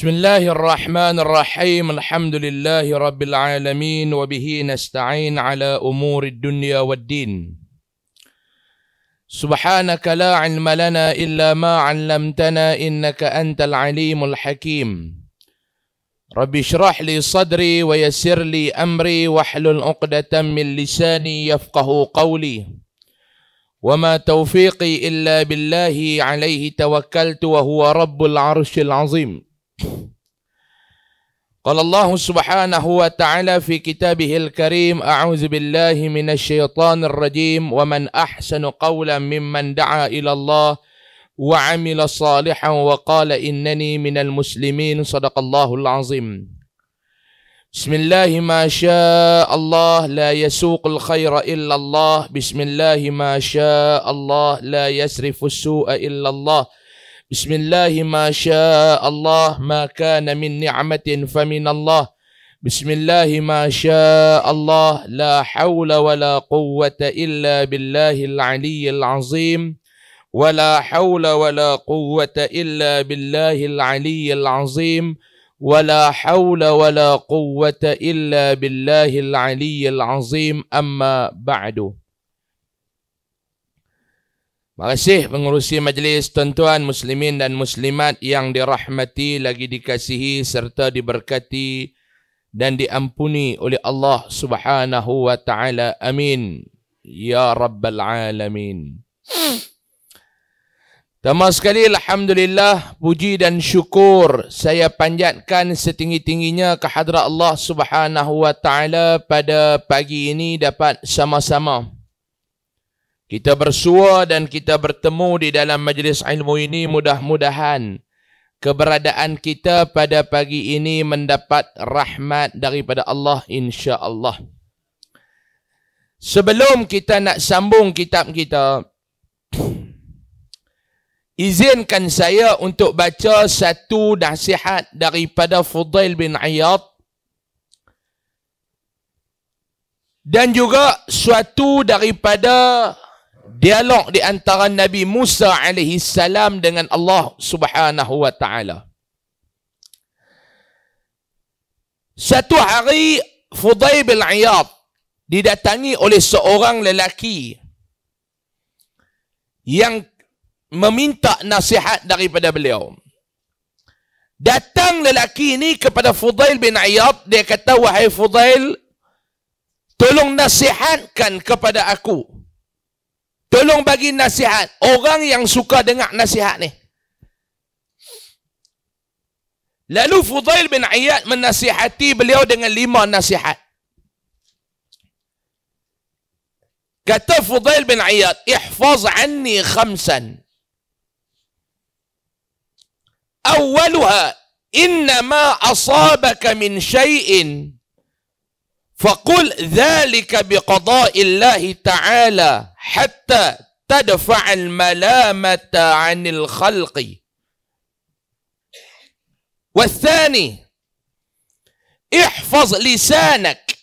بسم الله الرحمن الرحيم الحمد لله رب العالمين وبه نستعين على أمور الدنيا والدين سبحانك لا علم لنا إلا ما علمتنا إنك أنت العليم الحكيم رب اشرح لي صدري ويسر لي أمري واحلل عقدة من لساني يفقه قولي وما توفيقي إلا بالله عليه توكلت وهو رب العرش العظيم قال الله سبحانه وتعالى في كتابه الكريم أعوذ بالله من الشيطان الرجيم ومن أحسن قولا ممن دعا إلى الله وعمل صالحا وقال إنني من المسلمين صدق الله العظيم بسم الله ما شاء الله لا يسوق الخير إلا الله بسم الله ما شاء الله لا يسرف السوء إلا الله بسم الله ما شاء الله ما كان من نعمة فمن الله بسم الله ما شاء الله لا حول ولا قوة إلا بالله العلي العظيم ولا حول ولا قوة إلا بالله العلي العظيم ولا حول ولا قوة إلا بالله العلي العظيم أما بعد Terima kasih pengurusi majlis tuan-tuan muslimin dan muslimat yang dirahmati lagi dikasihi serta diberkati dan diampuni oleh Allah Subhanahu wa taala. Amin. Ya rabbal alamin. Tama sekali alhamdulillah puji dan syukur saya panjatkan setinggi-tingginya ke hadrat Allah Subhanahu wa taala pada pagi ini dapat sama-sama kita bersua dan kita bertemu di dalam majlis ilmu ini mudah-mudahan keberadaan kita pada pagi ini mendapat rahmat daripada Allah insya-Allah. Sebelum kita nak sambung kitab kita, izinkan saya untuk baca satu nasihat daripada Fudail bin Ayyad dan juga suatu daripada dialog di antara Nabi Musa alaihi salam dengan Allah Subhanahu wa taala. Satu hari Fudai bin Iyad didatangi oleh seorang lelaki yang meminta nasihat daripada beliau. Datang lelaki ini kepada Fudail bin Iyad. Dia kata, wahai Fudail, tolong nasihatkan kepada aku. Tolong bagi nasihat. Orang yang suka dengar nasihat ni. Lalu Fudail bin Ayyad menasihati beliau dengan lima nasihat. Kata Fudail bin Ayyad, Ihfaz anni khamsan. Inna ma asabaka min syai'in. فقل ذلك بقضاء الله تعالى حتى تدفع الملامة عن الخلق والثاني احفظ لسانك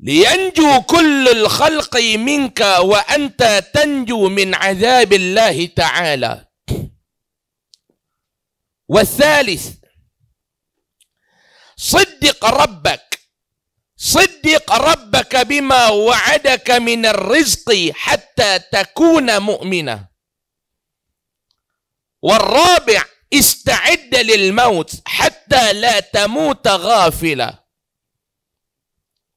لينجو كل الخلق منك وأنت تنجو من عذاب الله تعالى والثالث صدق ربك صدق ربك بما وعدك من الرزق حتى تكون مؤمنا والرابع استعد للموت حتى لا تموت غافلا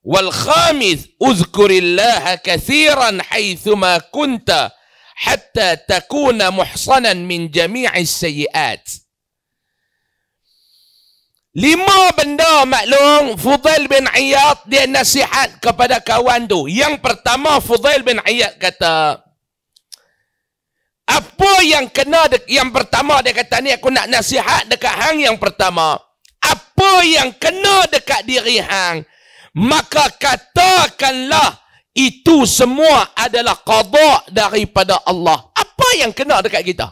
والخامس اذكر الله كثيرا حيثما كنت حتى تكون محصنا من جميع السيئات Lima benda maklum Fudail bin Iyad dia nasihat kepada kawan tu. Yang pertama Fudail bin Iyad kata, apa yang kena de- yang pertama dia kata ni aku nak nasihat dekat hang yang pertama. Apa yang kena dekat diri hang maka katakanlah itu semua adalah qada daripada Allah. Apa yang kena dekat kita?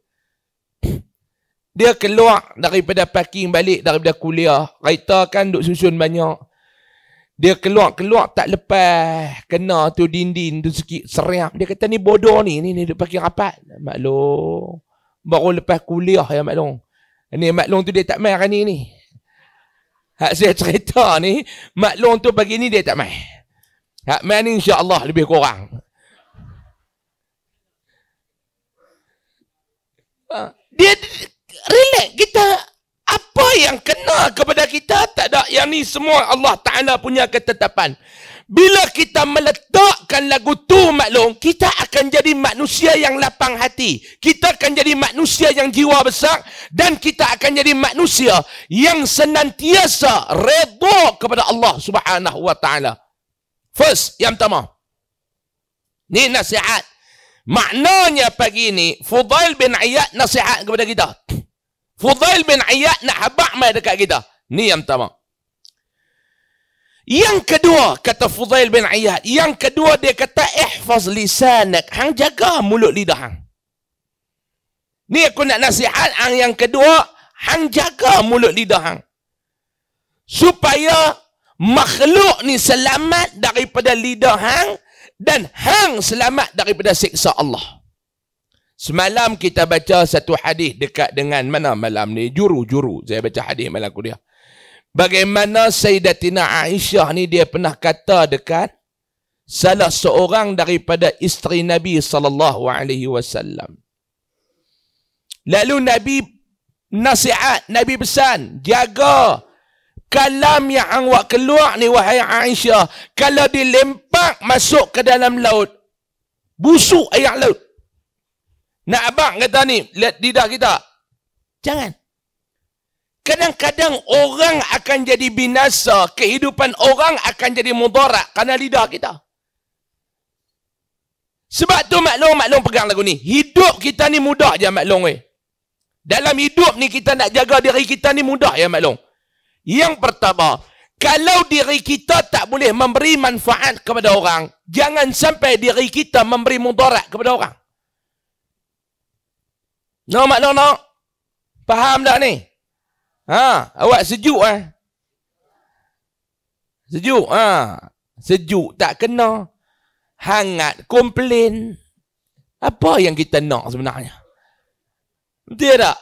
Dia keluar daripada parking balik daripada kuliah. Kereta kan duk susun banyak. Dia keluar-keluar tak lepas. Kena tu dinding tu sikit seriak. Dia kata ni bodoh ni. Ni, ni duk parking rapat. Maklum. Baru lepas kuliah ya maklum. Ni maklum tu dia tak main kan ni ni. Hak saya cerita ni. Maklum tu pagi ni dia tak main. Hak main ni insyaAllah lebih kurang. Ha. Dia relax kita apa yang kena kepada kita tak ada yang ni semua Allah Taala punya ketetapan bila kita meletakkan lagu tu maklum kita akan jadi manusia yang lapang hati kita akan jadi manusia yang jiwa besar dan kita akan jadi manusia yang senantiasa redha kepada Allah Subhanahu wa taala first yang pertama ni nasihat maknanya pagi ni Fudail bin Ayyad nasihat kepada kita Fudail bin Ayat nak habak mai dekat kita. Ni yang pertama. Yang kedua, kata Fudail bin Ayat, Yang kedua dia kata, ihfaz lisanak. Hang jaga mulut lidah hang. Ni aku nak nasihat hang yang kedua, hang jaga mulut lidah hang. Supaya makhluk ni selamat daripada lidah hang dan hang selamat daripada siksa Allah. Semalam kita baca satu hadis dekat dengan mana malam ni? Juru-juru. Saya baca hadis malam kuliah. Bagaimana Sayyidatina Aisyah ni dia pernah kata dekat salah seorang daripada isteri Nabi sallallahu alaihi wasallam. Lalu Nabi nasihat, Nabi pesan, jaga kalam yang awak keluar ni wahai Aisyah, kalau dilempak masuk ke dalam laut, busuk air laut. Nak abang kata ni, lihat lidah kita. Jangan. Kadang-kadang orang akan jadi binasa, kehidupan orang akan jadi mudarat kerana lidah kita. Sebab tu maklum, maklum pegang lagu ni. Hidup kita ni mudah je maklum weh. Dalam hidup ni kita nak jaga diri kita ni mudah ya maklum. Yang pertama, kalau diri kita tak boleh memberi manfaat kepada orang, jangan sampai diri kita memberi mudarat kepada orang. No mak no. Faham tak ni? Ha, awak sejuk eh. Sejuk ha. Sejuk tak kena. Hangat komplain. Apa yang kita nak sebenarnya? Dia tak?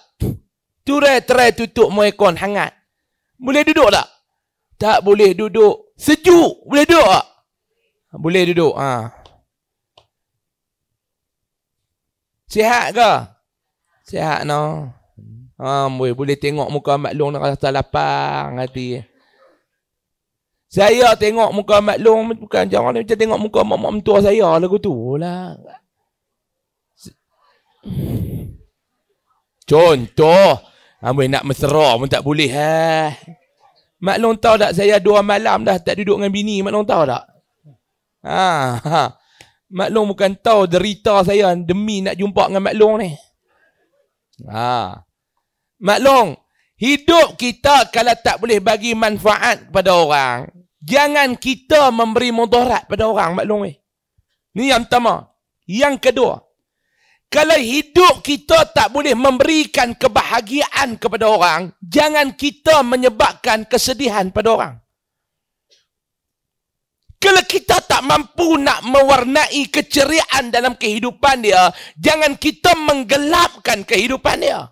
Turai-turai tutup muaikon hangat. Boleh duduk tak? Tak boleh duduk. Sejuk. Boleh duduk tak? Boleh duduk. Ha. Sihat ke? Sihat no. Um, boleh, tengok muka Mat Long dah rasa lapar hati. Saya tengok muka Mat Long bukan jangan macam tengok muka mak mak mentua saya lagu tu lah. Contoh, ambil nak mesra pun tak boleh ha. Eh. Mat Long tahu tak saya dua malam dah tak duduk dengan bini, Mat Long tahu tak? Ha, ha. Mat Long bukan tahu derita saya demi nak jumpa dengan Mat Long ni. Ha. Maklong, hidup kita kalau tak boleh bagi manfaat kepada orang, jangan kita memberi mudarat kepada orang, maklong eh. Ni yang pertama. Yang kedua, kalau hidup kita tak boleh memberikan kebahagiaan kepada orang, jangan kita menyebabkan kesedihan pada orang. Kalau kita tak mampu nak mewarnai keceriaan dalam kehidupan dia, jangan kita menggelapkan kehidupan dia.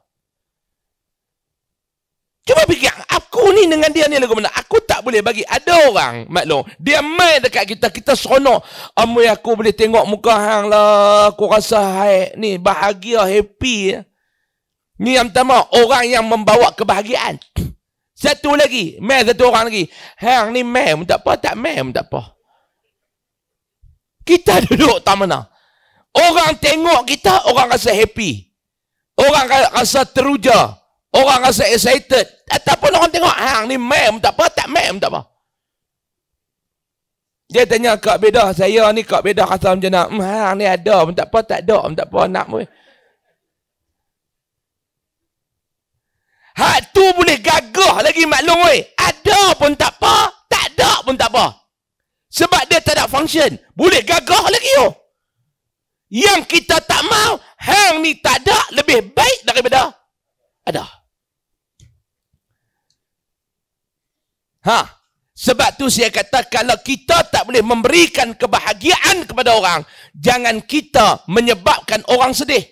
Cuba fikir, aku ni dengan dia ni lagu mana? Aku tak boleh bagi. Ada orang, maklum, dia main dekat kita, kita seronok. Amu aku boleh tengok muka hang lah. Aku rasa hai, ni bahagia, happy. Ni yang pertama, orang yang membawa kebahagiaan. Satu lagi, main satu orang lagi. Hang ni main, tak apa, tak main, tak apa kita duduk tak mana. Orang tengok kita, orang rasa happy. Orang rasa teruja. Orang rasa excited. Ataupun eh, orang tengok, hang ni mem, tak apa, tak mem, tak apa. Dia tanya Kak Beda, saya ni Kak Beda rasa macam nak, hmm, hang ni ada, pun tak apa, tak ada, pun tak apa, nak pun. Hak tu boleh gagah lagi maklum Ada pun tak apa, tak ada pun tak apa. Sebab dia tak ada function. Boleh gagah lagi yo. Yang kita tak mau, hang ni tak ada lebih baik daripada ada. Ha. Sebab tu saya kata kalau kita tak boleh memberikan kebahagiaan kepada orang, jangan kita menyebabkan orang sedih.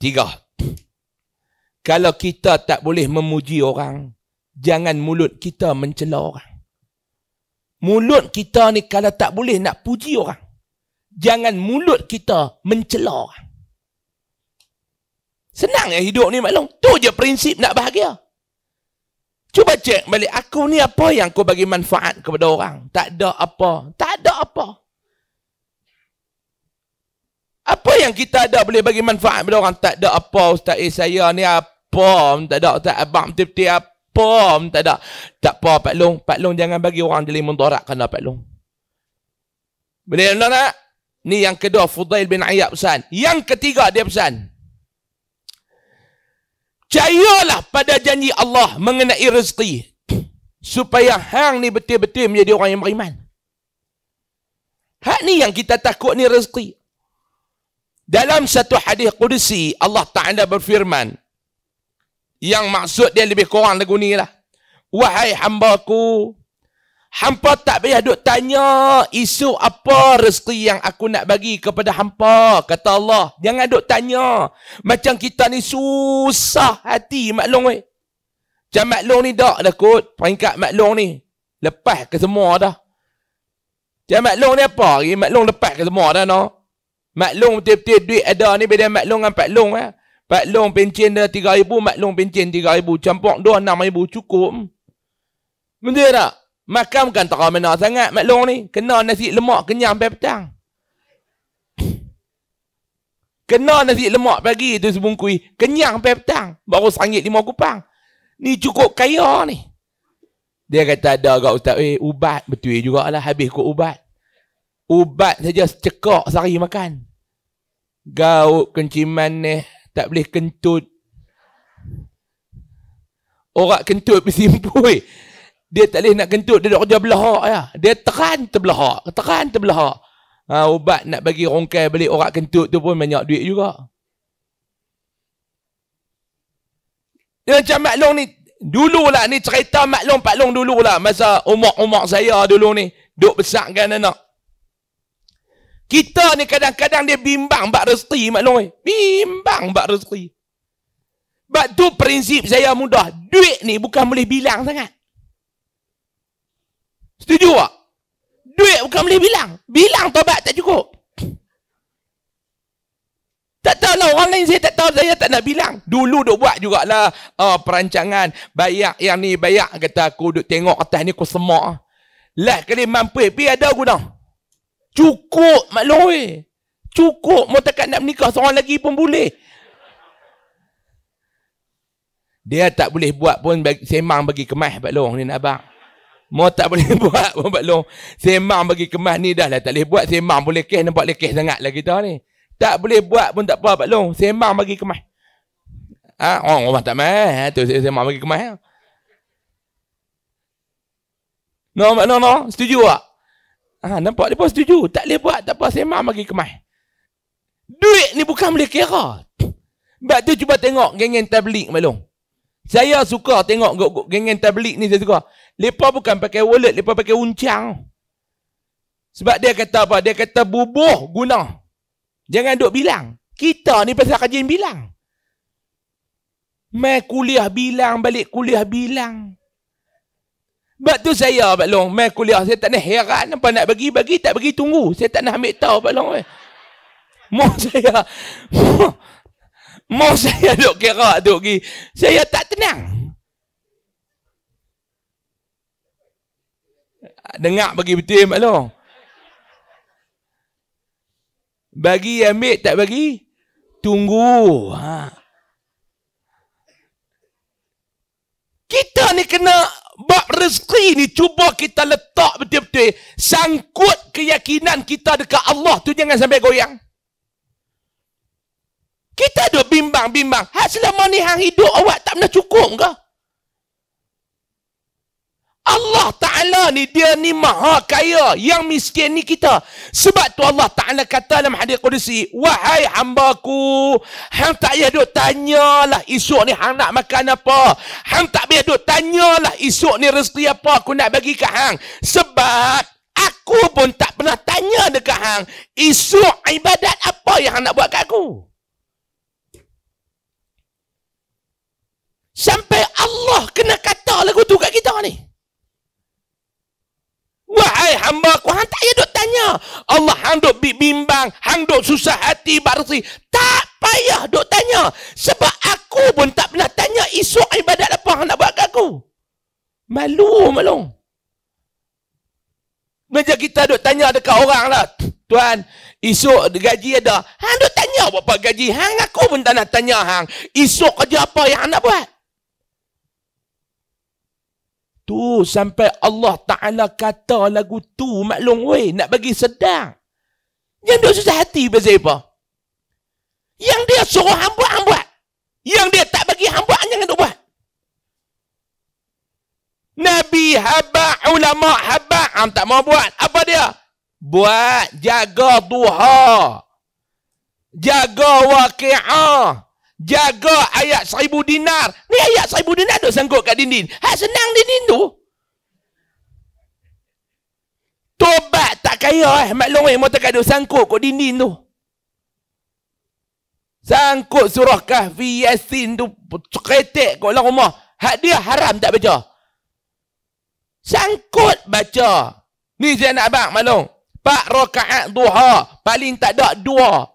Tiga. Kalau kita tak boleh memuji orang, jangan mulut kita mencela orang. Mulut kita ni kalau tak boleh nak puji orang. Jangan mulut kita mencela orang. Senang ya hidup ni maklum. Tu je prinsip nak bahagia. Cuba cek balik. Aku ni apa yang aku bagi manfaat kepada orang? Tak ada apa. Tak ada apa. Apa yang kita ada boleh bagi manfaat kepada orang? Tak ada apa. Ustaz eh, ni apa? Tak ada. Ustaz abang betul-betul pom tak ada. Tak apa Pak Long, Pak Long jangan bagi orang jadi mudarat kena Pak Long. Boleh tak? Lah? Ni yang kedua Fudail bin Ayyab pesan. Yang ketiga dia pesan. Percayalah pada janji Allah mengenai rezeki. Supaya hang ni betul-betul menjadi orang yang beriman. Hak ni yang kita takut ni rezeki. Dalam satu hadis Qudusi, Allah Ta'ala berfirman, yang maksud dia lebih kurang lagu ni lah. Wahai hamba ku, hampa tak payah duk tanya isu apa rezeki yang aku nak bagi kepada hampa, kata Allah. Jangan duk tanya. Macam kita ni susah hati, maklum weh. Macam maklum ni dak dah kot, peringkat maklum ni. Lepas ke semua dah. Macam maklum ni apa? Maklum lepas ke semua dah, no? Maklum betul-betul duit ada ni beda maklum dengan paklum, eh? Maklum pencen dia 3,000, maklum pencen 3,000. Campur dua 6,000 cukup. Betul tak? Makam kan tak mana sangat maklum ni. Kena nasi lemak kenyang sampai petang. Kena nasi lemak pagi tu sebungkui. Kenyang sampai petang. Baru sangit lima kupang. Ni cukup kaya ni. Dia kata ada agak ustaz. Eh ubat betul juga jugalah habis kot ubat. Ubat saja cekak sehari makan. Gaut kenciman ni. Eh tak boleh kentut. Orang kentut bersimpul. Dia tak boleh nak kentut, dia nak kerja belahak. Ya. Dia teran terbelahak. Teran terbelahak. Ha, ubat nak bagi rongkai balik orang kentut tu pun banyak duit juga. Dia macam Mak Long ni, dulu lah ni cerita Mak Long, Pak Long dulu lah. Masa umur-umur saya dulu ni, duk besarkan anak. Kita ni kadang-kadang dia bimbang bak rezeki maklum eh. Bimbang bak rezeki. Sebab tu prinsip saya mudah. Duit ni bukan boleh bilang sangat. Setuju tak? Duit bukan boleh bilang. Bilang tobat tak cukup. Tak tahu lah orang lain saya tak tahu saya tak nak bilang. Dulu duk buat jugalah uh, perancangan. Bayak yang ni bayak kata aku duk tengok atas ni aku semak. Lah kali mampu pi ada guna. Cukup Mak Loi. Cukup. Mau tak nak nikah seorang lagi pun boleh. Dia tak boleh buat pun semang bagi kemah Pak Long ni nak abang. Mau tak boleh buat pun Pak Long. Semang bagi kemah ni dah lah. Tak boleh buat semang pun lekeh. Nampak lekeh sangat lah kita ni. Tak boleh buat pun tak apa Pak Long. Semang bagi kemah. Ha? Orang rumah tak main. Ha? Tu semang bagi kemah. Ha? No, no, no. Setuju tak? Ha, nampak dia pun setuju. Tak boleh buat, tak apa. Semak bagi kemah. Duit ni bukan boleh kira. Sebab tu cuba tengok geng-geng tablik, Malung. Saya suka tengok geng-geng tablik ni, saya suka. Lepas bukan pakai wallet, lepas pakai uncang. Sebab dia kata apa? Dia kata bubuh guna. Jangan duk bilang. Kita ni pasal kajian bilang. Mai kuliah bilang, balik kuliah bilang. Sebab tu saya Pak Long, main kuliah saya tak nak heran apa nak bagi, bagi tak bagi tunggu. Saya tak nak ambil tahu Pak Long. Eh. Mau saya, mau saya dok kira duk pergi. Saya tak tenang. Dengar bagi betul Pak Long. Bagi ambil tak bagi, tunggu. Ha. Kita ni kena bab rezeki ni cuba kita letak betul-betul sangkut keyakinan kita dekat Allah tu jangan sampai goyang kita ada bimbang-bimbang hak selama ni hang hidup awak tak pernah cukup ke Allah Ta'ala ni dia ni maha kaya yang miskin ni kita. Sebab tu Allah Ta'ala kata dalam hadis kudusi, Wahai hamba ku hang tak payah duk tanyalah esok ni hang nak makan apa. Hang tak payah duk tanyalah esok ni rezeki apa aku nak bagi ke hang. Sebab aku pun tak pernah tanya dekat hang, esok ibadat apa yang hang nak buat kat aku. Sampai Allah kena kata lagu tu kat kita ni. Wahai hamba ku, hang tak payah duk tanya. Allah hang duk bimbang, hang duk susah hati barsi. Tak payah duk tanya. Sebab aku pun tak pernah tanya isu ibadat apa hang nak buat kat aku. Malu, malu. Meja kita duk tanya dekat orang lah. Tuan, esok gaji ada. Hang duk tanya berapa gaji. Hang aku pun tak nak tanya hang. Esok kerja apa yang hang nak buat? Tu sampai Allah Ta'ala kata lagu tu maklum weh nak bagi sedang. Yang dia susah hati pasal apa? Yang dia suruh hamba hamba. Yang dia tak bagi hamba jangan duk buat. Nabi haba ulama haba am tak mau buat. Apa dia? Buat jaga duha. Jaga waqi'ah jaga ayat seribu dinar. Ni ayat seribu dinar duk sangkut kat dinding. Hak senang dinding tu. Tobat tak kaya eh. Mak Long eh, mata kat sangkut kat dinding tu. Sangkut surah kahfi yasin tu ceketik kat dalam rumah. Hak dia haram tak baca. Sangkut baca. Ni saya nak abang, Mak Pak rokaat duha. Paling tak ada dua.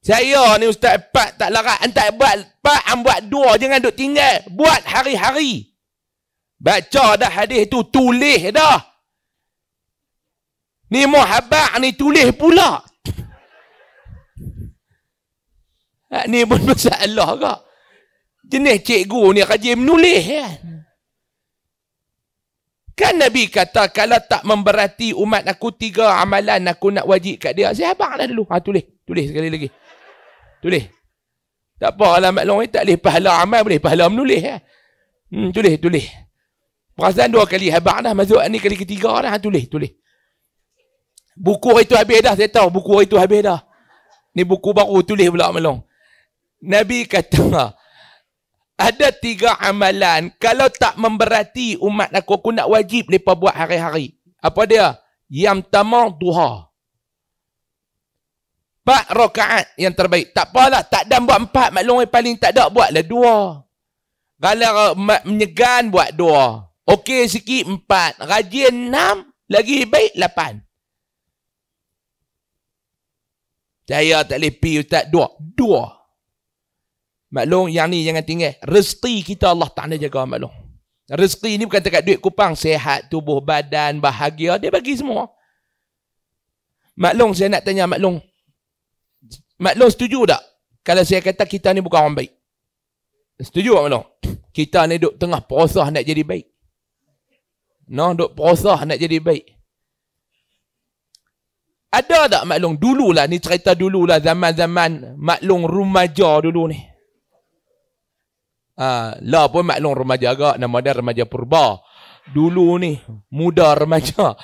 Saya ni Ustaz Pak tak larat. entah buat Pak am buat dua. Jangan duduk tinggal. Buat hari-hari. Baca dah hadis tu. Tulis dah. Ni muhabbat ni tulis pula. Ah, ni pun masalah kak. Jenis cikgu ni rajin menulis ya. Kan Nabi kata kalau tak memberati umat aku tiga amalan aku nak wajib kat dia. Saya habaq dah dulu. Ha, tulis. Tulis sekali lagi tulis. Tak apa alamat long tak leh pahala amal boleh pahala menulis ya. Hmm tulis tulis. Perasan dua kali habaq dah masuk ni kali ketiga dah ha, tulis tulis. Buku itu habis dah saya tahu buku itu habis dah. Ni buku baru tulis pula melong. Nabi kata ada tiga amalan kalau tak memberati umat aku aku nak wajib lepas buat hari-hari. Apa dia? Yang tamar duha. Empat rokaat yang terbaik. Tak apalah. Tak dan buat empat. Maklum yang paling tak ada. Buatlah dua. Kalau menyegan buat dua. Okey sikit empat. Rajin enam. Lagi baik lapan. Saya tak boleh pergi Ustaz. Dua. Dua. Maklum yang ni jangan tinggal. Resti kita Allah Ta'ala jaga maklum. resti ni bukan dekat duit kupang. Sehat, tubuh, badan, bahagia. Dia bagi semua. Maklong saya nak tanya maklong. Mak Long setuju tak? Kalau saya kata kita ni bukan orang baik. Setuju tak Mak Long? Kita ni duk tengah perosah nak jadi baik. No, duk perosah nak jadi baik. Ada tak Mak maklum? Dululah ni cerita dululah zaman-zaman Mak maklum remaja dulu ni. Ah, lah pun maklum remaja agak. Nama dia remaja purba. Dulu ni muda remaja.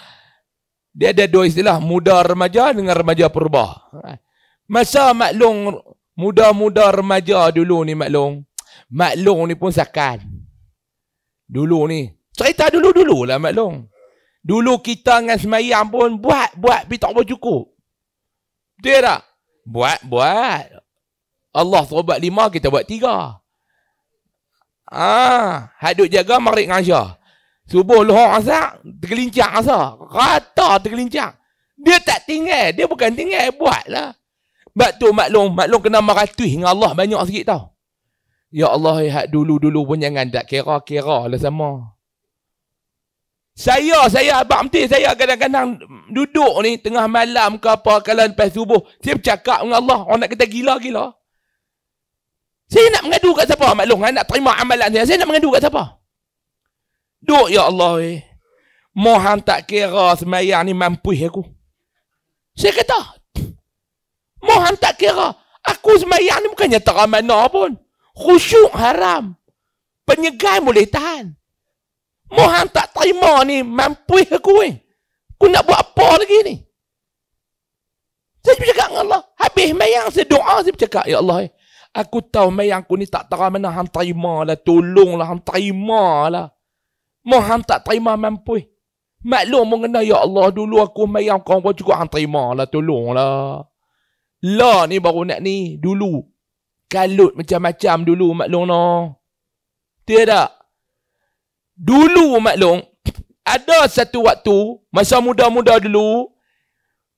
Dia ada dua istilah. Muda remaja dengan remaja purba. Alright. Masa Mak Long muda-muda remaja dulu ni Mak Long. Mak Long ni pun sakan. Dulu ni. Cerita dulu-dulu lah Mak Long. Dulu kita dengan semayang pun buat-buat tapi tak cukup. Betul tak? Buat-buat. Allah suruh buat lima, kita buat tiga. Ah, hadut jaga marik ngaja. Subuh luhur asak, tergelincang asak. Rata tergelincang. Dia tak tinggal. Dia bukan tinggal, buatlah. Sebab tu maklum, maklum kena meratuh dengan Allah banyak sikit tau. Ya Allah, ya dulu-dulu pun jangan tak kira-kira lah sama. Saya, saya, Abang Mti, saya kadang-kadang duduk ni tengah malam ke apa, kalau lepas subuh. Saya bercakap dengan Allah, orang nak kata gila-gila. Saya nak mengadu kat siapa maklum, nak terima amalan saya. Saya nak mengadu kat siapa? Duk, ya Allah, eh. Mohan tak kira semayang ni mampu aku. Saya kata, Mohan tak kira. Aku semayang ni bukannya terang mana pun. Khusyuk haram. Penyegai boleh tahan. Mohan tak terima ni mampu aku ni. Aku nak buat apa lagi ni? Saya bercakap dengan Allah. Habis mayang saya doa saya bercakap. Ya Allah. Eh, aku tahu mayang aku ni tak terang lah, mana. Han terima lah. Tolong lah. Han terima lah. Mohan tak terima mampu. Maklum mengenai Ya Allah. Dulu aku mayang kau pun cukup. Han terima lah. Tolong lah. La ni baru nak ni dulu. Kalut macam-macam dulu Mak Long no. Tidak tak? Dulu Mak Long, ada satu waktu, masa muda-muda dulu,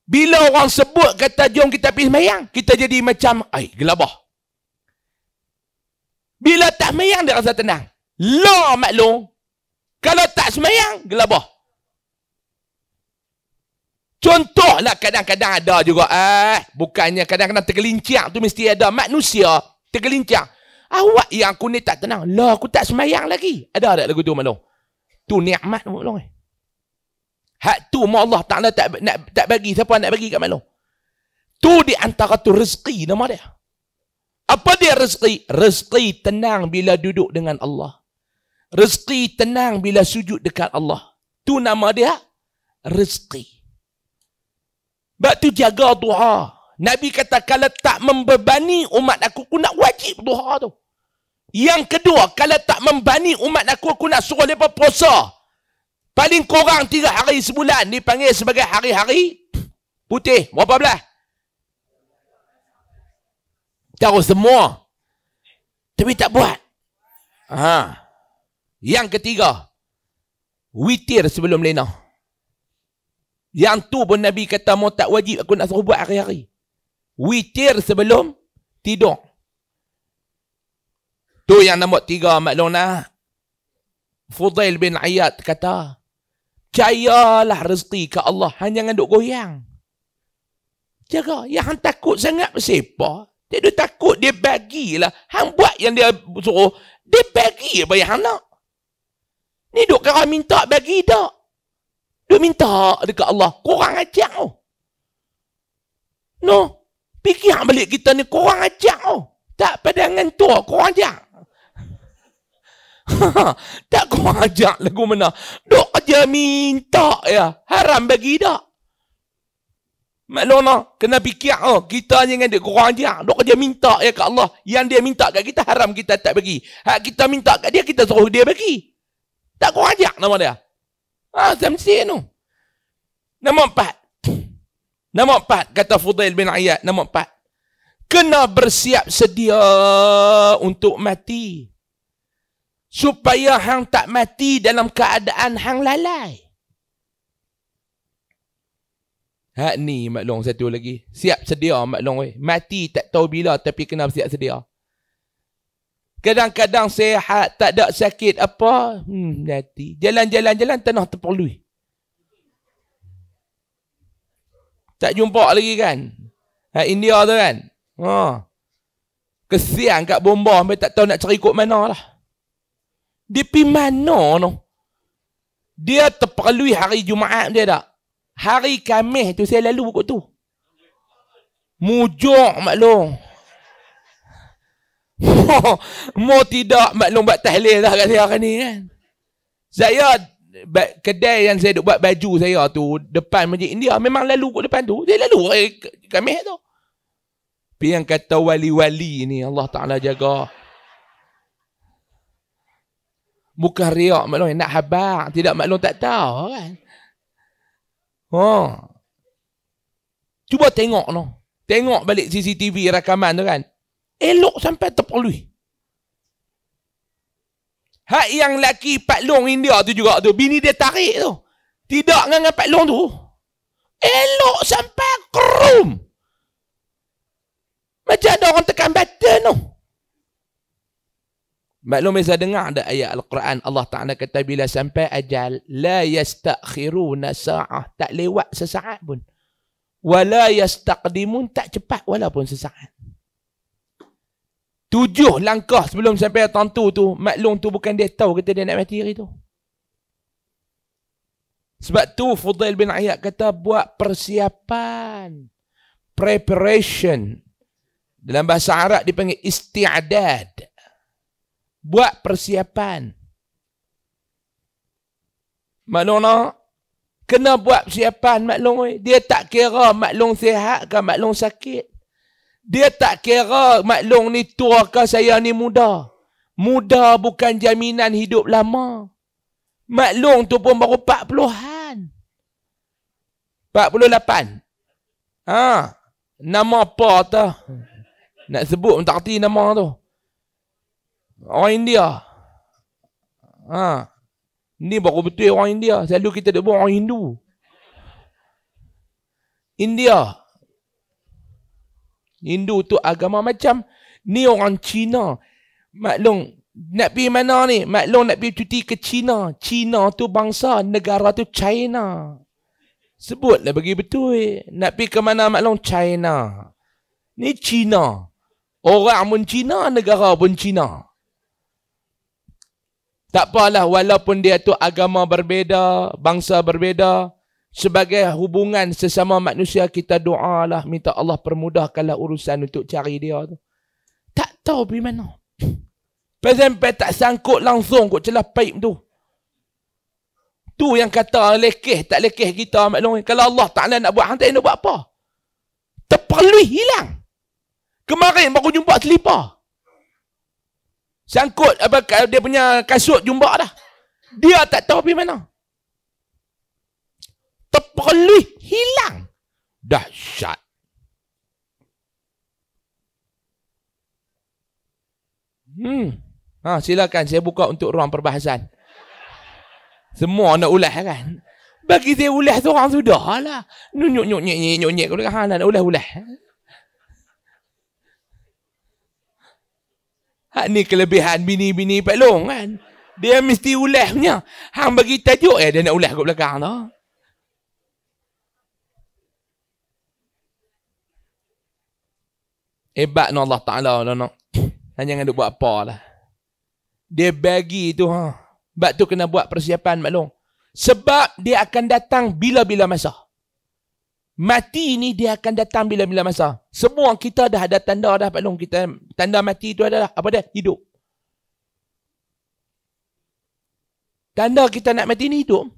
bila orang sebut kata jom kita pergi semayang, kita jadi macam, ay gelabah. Bila tak semayang, dia rasa tenang. La Mak Long, kalau tak semayang, gelabah. Contohlah kadang-kadang ada juga. Eh, bukannya kadang-kadang tergelincir tu mesti ada. Manusia tergelincir. Awak yang aku ni tak tenang. Lah, aku tak semayang lagi. Ada tak lagu tu, Mak Tu ni'mat, Mak Long. Eh. Hak tu, Mak Allah tak, nak, tak bagi. Siapa nak bagi kat Mak Tu di antara tu rezeki nama dia. Apa dia rezeki? Rezeki tenang bila duduk dengan Allah. Rezeki tenang bila sujud dekat Allah. Tu nama dia rezeki. Sebab tu jaga duha. Nabi kata kalau tak membebani umat aku, aku nak wajib duha tu. Yang kedua, kalau tak membani umat aku, aku nak suruh mereka puasa. Paling kurang tiga hari sebulan dipanggil sebagai hari-hari putih. Berapa belah? Tahu semua. Tapi tak buat. Ha. Yang ketiga, witir sebelum lena. Ha. Yang tu pun Nabi kata mau tak wajib aku nak suruh buat hari-hari. Witir sebelum tidur. Tu yang nombor tiga maklum lah. Fudail bin Ayat kata, Cayalah rezeki ke Allah. Han jangan duk goyang. Jaga. Yang ya, han takut sangat siapa? Dia duk takut dia bagilah. Han buat yang dia suruh. Dia bagi apa yang nak. Ni duk kata minta bagi tak. Dia minta dekat Allah. Kurang ajak tau. Oh. No. Fikir balik kita ni kurang ajak tau. Oh. Tak pandangan tu, kurang ajak. tak kurang ajak lagu mana. Duk aja minta ya. Haram bagi dak. Maklum kena fikir oh, kita ni dengan dia, korang dia, dok dia minta ya kat Allah, yang dia minta kat kita, haram kita tak bagi. Hak kita minta kat dia, kita suruh dia bagi. Tak korang ajak nama dia. Ah, tamsil tu. Nombor empat. Nombor empat, kata Fudail bin Ayat. Nombor empat. Kena bersiap sedia untuk mati. Supaya hang tak mati dalam keadaan hang lalai. Ha ni maklong satu lagi. Siap sedia maklong weh. Mati tak tahu bila tapi kena bersiap sedia. Kadang-kadang sehat, tak ada sakit apa. Hmm, nanti. Jalan-jalan-jalan tanah terperlu. Tak jumpa lagi kan? Ha, India tu kan? Ha. Kesian kat bomba, mereka tak tahu nak cari kot mana lah. Dia pergi mana no? Dia terperlu hari Jumaat dia tak? Hari Kamis tu saya lalu kot tu. Mujur maklum. Mau tidak maklum buat tahlil lah kat saya ni kan. Saya kedai yang saya duk buat baju saya tu depan Masjid India memang lalu kat depan tu. Dia lalu eh, kami tu. Tapi yang kata wali-wali ni Allah Ta'ala jaga. Bukan riak maklum nak habar. Tidak maklum tak tahu kan. Oh. Cuba tengok no. Tengok balik CCTV rakaman tu kan. Elok sampai terpului. Hak yang laki Pak Long India tu juga tu. Bini dia tarik tu. Tidak dengan Pak Long tu. Elok sampai kerum. Macam ada orang tekan button tu. Maklum saya dengar ada ayat Al-Quran. Allah Ta'ala kata bila sampai ajal. La yastakhiruna sa'ah. Tak lewat sesaat pun. Wala yastakdimun. Tak cepat walaupun sesaat. Tujuh langkah sebelum sampai tentu tu, maklum tu bukan dia tahu kata dia nak mati hari tu. Sebab tu Fudail bin Ayyad kata buat persiapan. Preparation. Dalam bahasa Arab dipanggil isti'adad. Buat persiapan. Maklumna, kena buat persiapan maklum. Dia tak kira maklum sihat ke maklum sakit. Dia tak kira maklong ni tua ke saya ni muda. Muda bukan jaminan hidup lama. Maklong tu pun baru 40-an. 48. Ha. Nama apa tu? Nak sebut pun tak kerti nama tu. Orang India. Ha. Ni baru betul orang India. Selalu kita duduk orang Hindu. India. India. Hindu tu agama macam ni orang Cina. Maklong nak pergi mana ni? Maklong nak pergi cuti ke Cina. Cina tu bangsa, negara tu China. Sebutlah bagi betul. Nak pergi ke mana maklong China. Ni China. Orang pun China, negara pun China. Tak apalah walaupun dia tu agama berbeza, bangsa berbeza sebagai hubungan sesama manusia kita doa lah minta Allah permudahkanlah urusan untuk cari dia tu tak tahu pergi mana sampai tak sangkut langsung kot celah paip tu tu yang kata lekeh tak lekeh kita maklum kalau Allah tak nak buat hantai nak buat apa terperlui hilang kemarin baru jumpa selipar sangkut apa dia punya kasut jumpa dah dia tak tahu pergi mana perlih hilang. Dahsyat. Hmm. Ha, silakan saya buka untuk ruang perbahasan. Semua nak ulas kan? Bagi saya ulas seorang sudah lah. Nunyuk nyuk nyuk nyuk nyuk nyuk. Ha, nak ulas ulas. Ha, ni kelebihan bini-bini Pak Long kan? Dia mesti ulasnya. Hang bagi tajuk ya eh, dia nak ulas kat belakang tu. No? Hebat no Allah Ta'ala no, no. Hanya jangan duk buat apa lah Dia bagi tu ha. Sebab tu kena buat persiapan maklum Sebab dia akan datang bila-bila masa Mati ni dia akan datang bila-bila masa Semua kita dah ada tanda dah maklum kita, Tanda mati tu adalah apa dia? Hidup Tanda kita nak mati ni hidup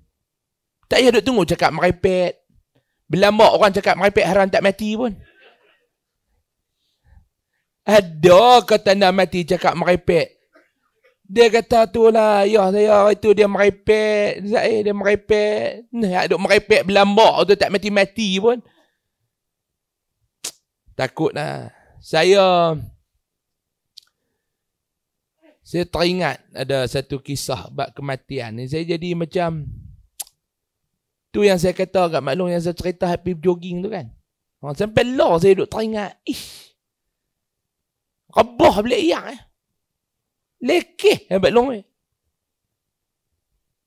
Tak payah duk tunggu cakap merepet Belambak orang cakap merepet haram tak mati pun ada ke tanda mati cakap merepek. Dia kata tu lah, ya saya itu dia merepek. Zahir dia merepek. Nah, duk merepek belambak tu tak mati-mati pun. Takut lah. Saya... Saya teringat ada satu kisah bab kematian ni. Saya jadi macam... Tu yang saya kata agak maklum yang saya cerita happy jogging tu kan. Ha, sampai lah saya duduk teringat. Ih, Rebah beli iyak eh. Lekih yang baik longi. Eh.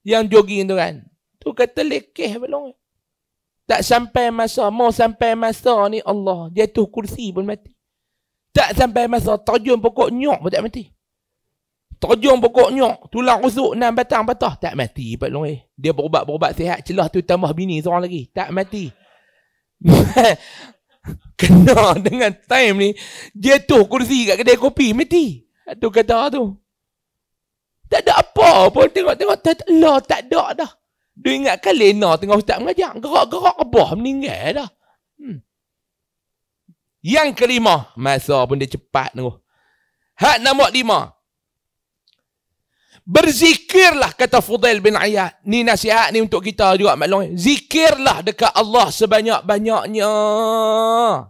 Yang jogging tu kan. Tu kata lekih yang baik longi. Eh. Tak sampai masa. Mau sampai masa ni Allah. Jatuh kursi pun mati. Tak sampai masa. Terjun pokok nyok pun tak mati. Terjun pokok nyok. Tulang rusuk enam batang patah. Tak mati Pak Long eh. Dia berubat-berubat sihat. Celah tu tambah bini seorang lagi. Tak mati. kena dengan time ni dia tu kursi kat kedai kopi mati tu kata tu tak ada apa pun tengok-tengok tak ada lah, tak ada dah dia ingat kan Lena tengah ustaz mengajar gerak-gerak abah meninggal dah hmm. yang kelima masa pun dia cepat tu hak nombor lima berzikirlah kata Fudail bin Ayyad. Ni nasihat ni untuk kita juga maklum. Zikirlah dekat Allah sebanyak-banyaknya.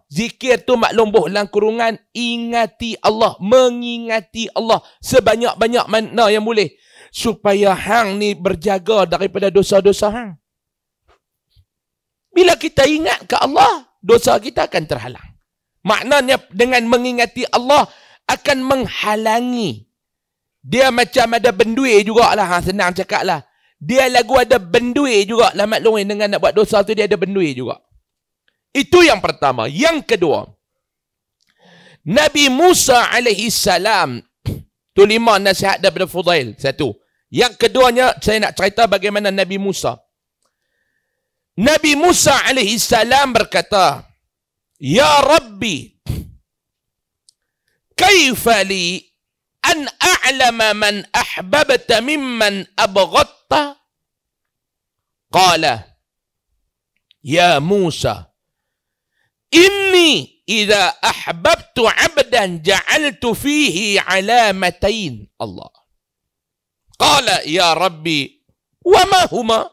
Zikir tu maklum boh dalam kurungan ingati Allah, mengingati Allah sebanyak-banyak mana yang boleh supaya hang ni berjaga daripada dosa-dosa hang. Bila kita ingat ke Allah, dosa kita akan terhalang. Maknanya dengan mengingati Allah akan menghalangi dia macam ada benduik jugalah. Ha, senang cakap lah. Dia lagu ada benduik juga. Lamat Luin dengan nak buat dosa tu dia ada benduik juga. Itu yang pertama. Yang kedua. Nabi Musa alaihi salam. Tu lima nasihat daripada Fudail. Satu. Yang keduanya saya nak cerita bagaimana Nabi Musa. Nabi Musa alaihi salam berkata, "Ya Rabbi, kaifa li أن أعلم من أحببت ممن أبغضت قال يا موسى إني إذا أحببت عبدا جعلت فيه علامتين الله قال يا ربي وما هما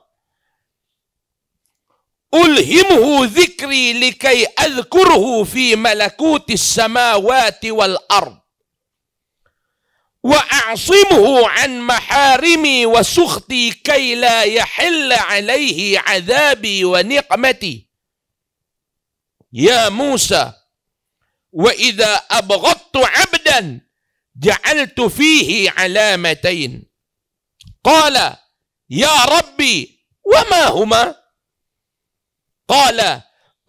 ألهمه ذكري لكي أذكره في ملكوت السماوات والأرض واعصمه عن محارمي وسخطي كي لا يحل عليه عذابي ونقمتي يا موسى واذا ابغضت عبدا جعلت فيه علامتين قال يا ربي وما هما قال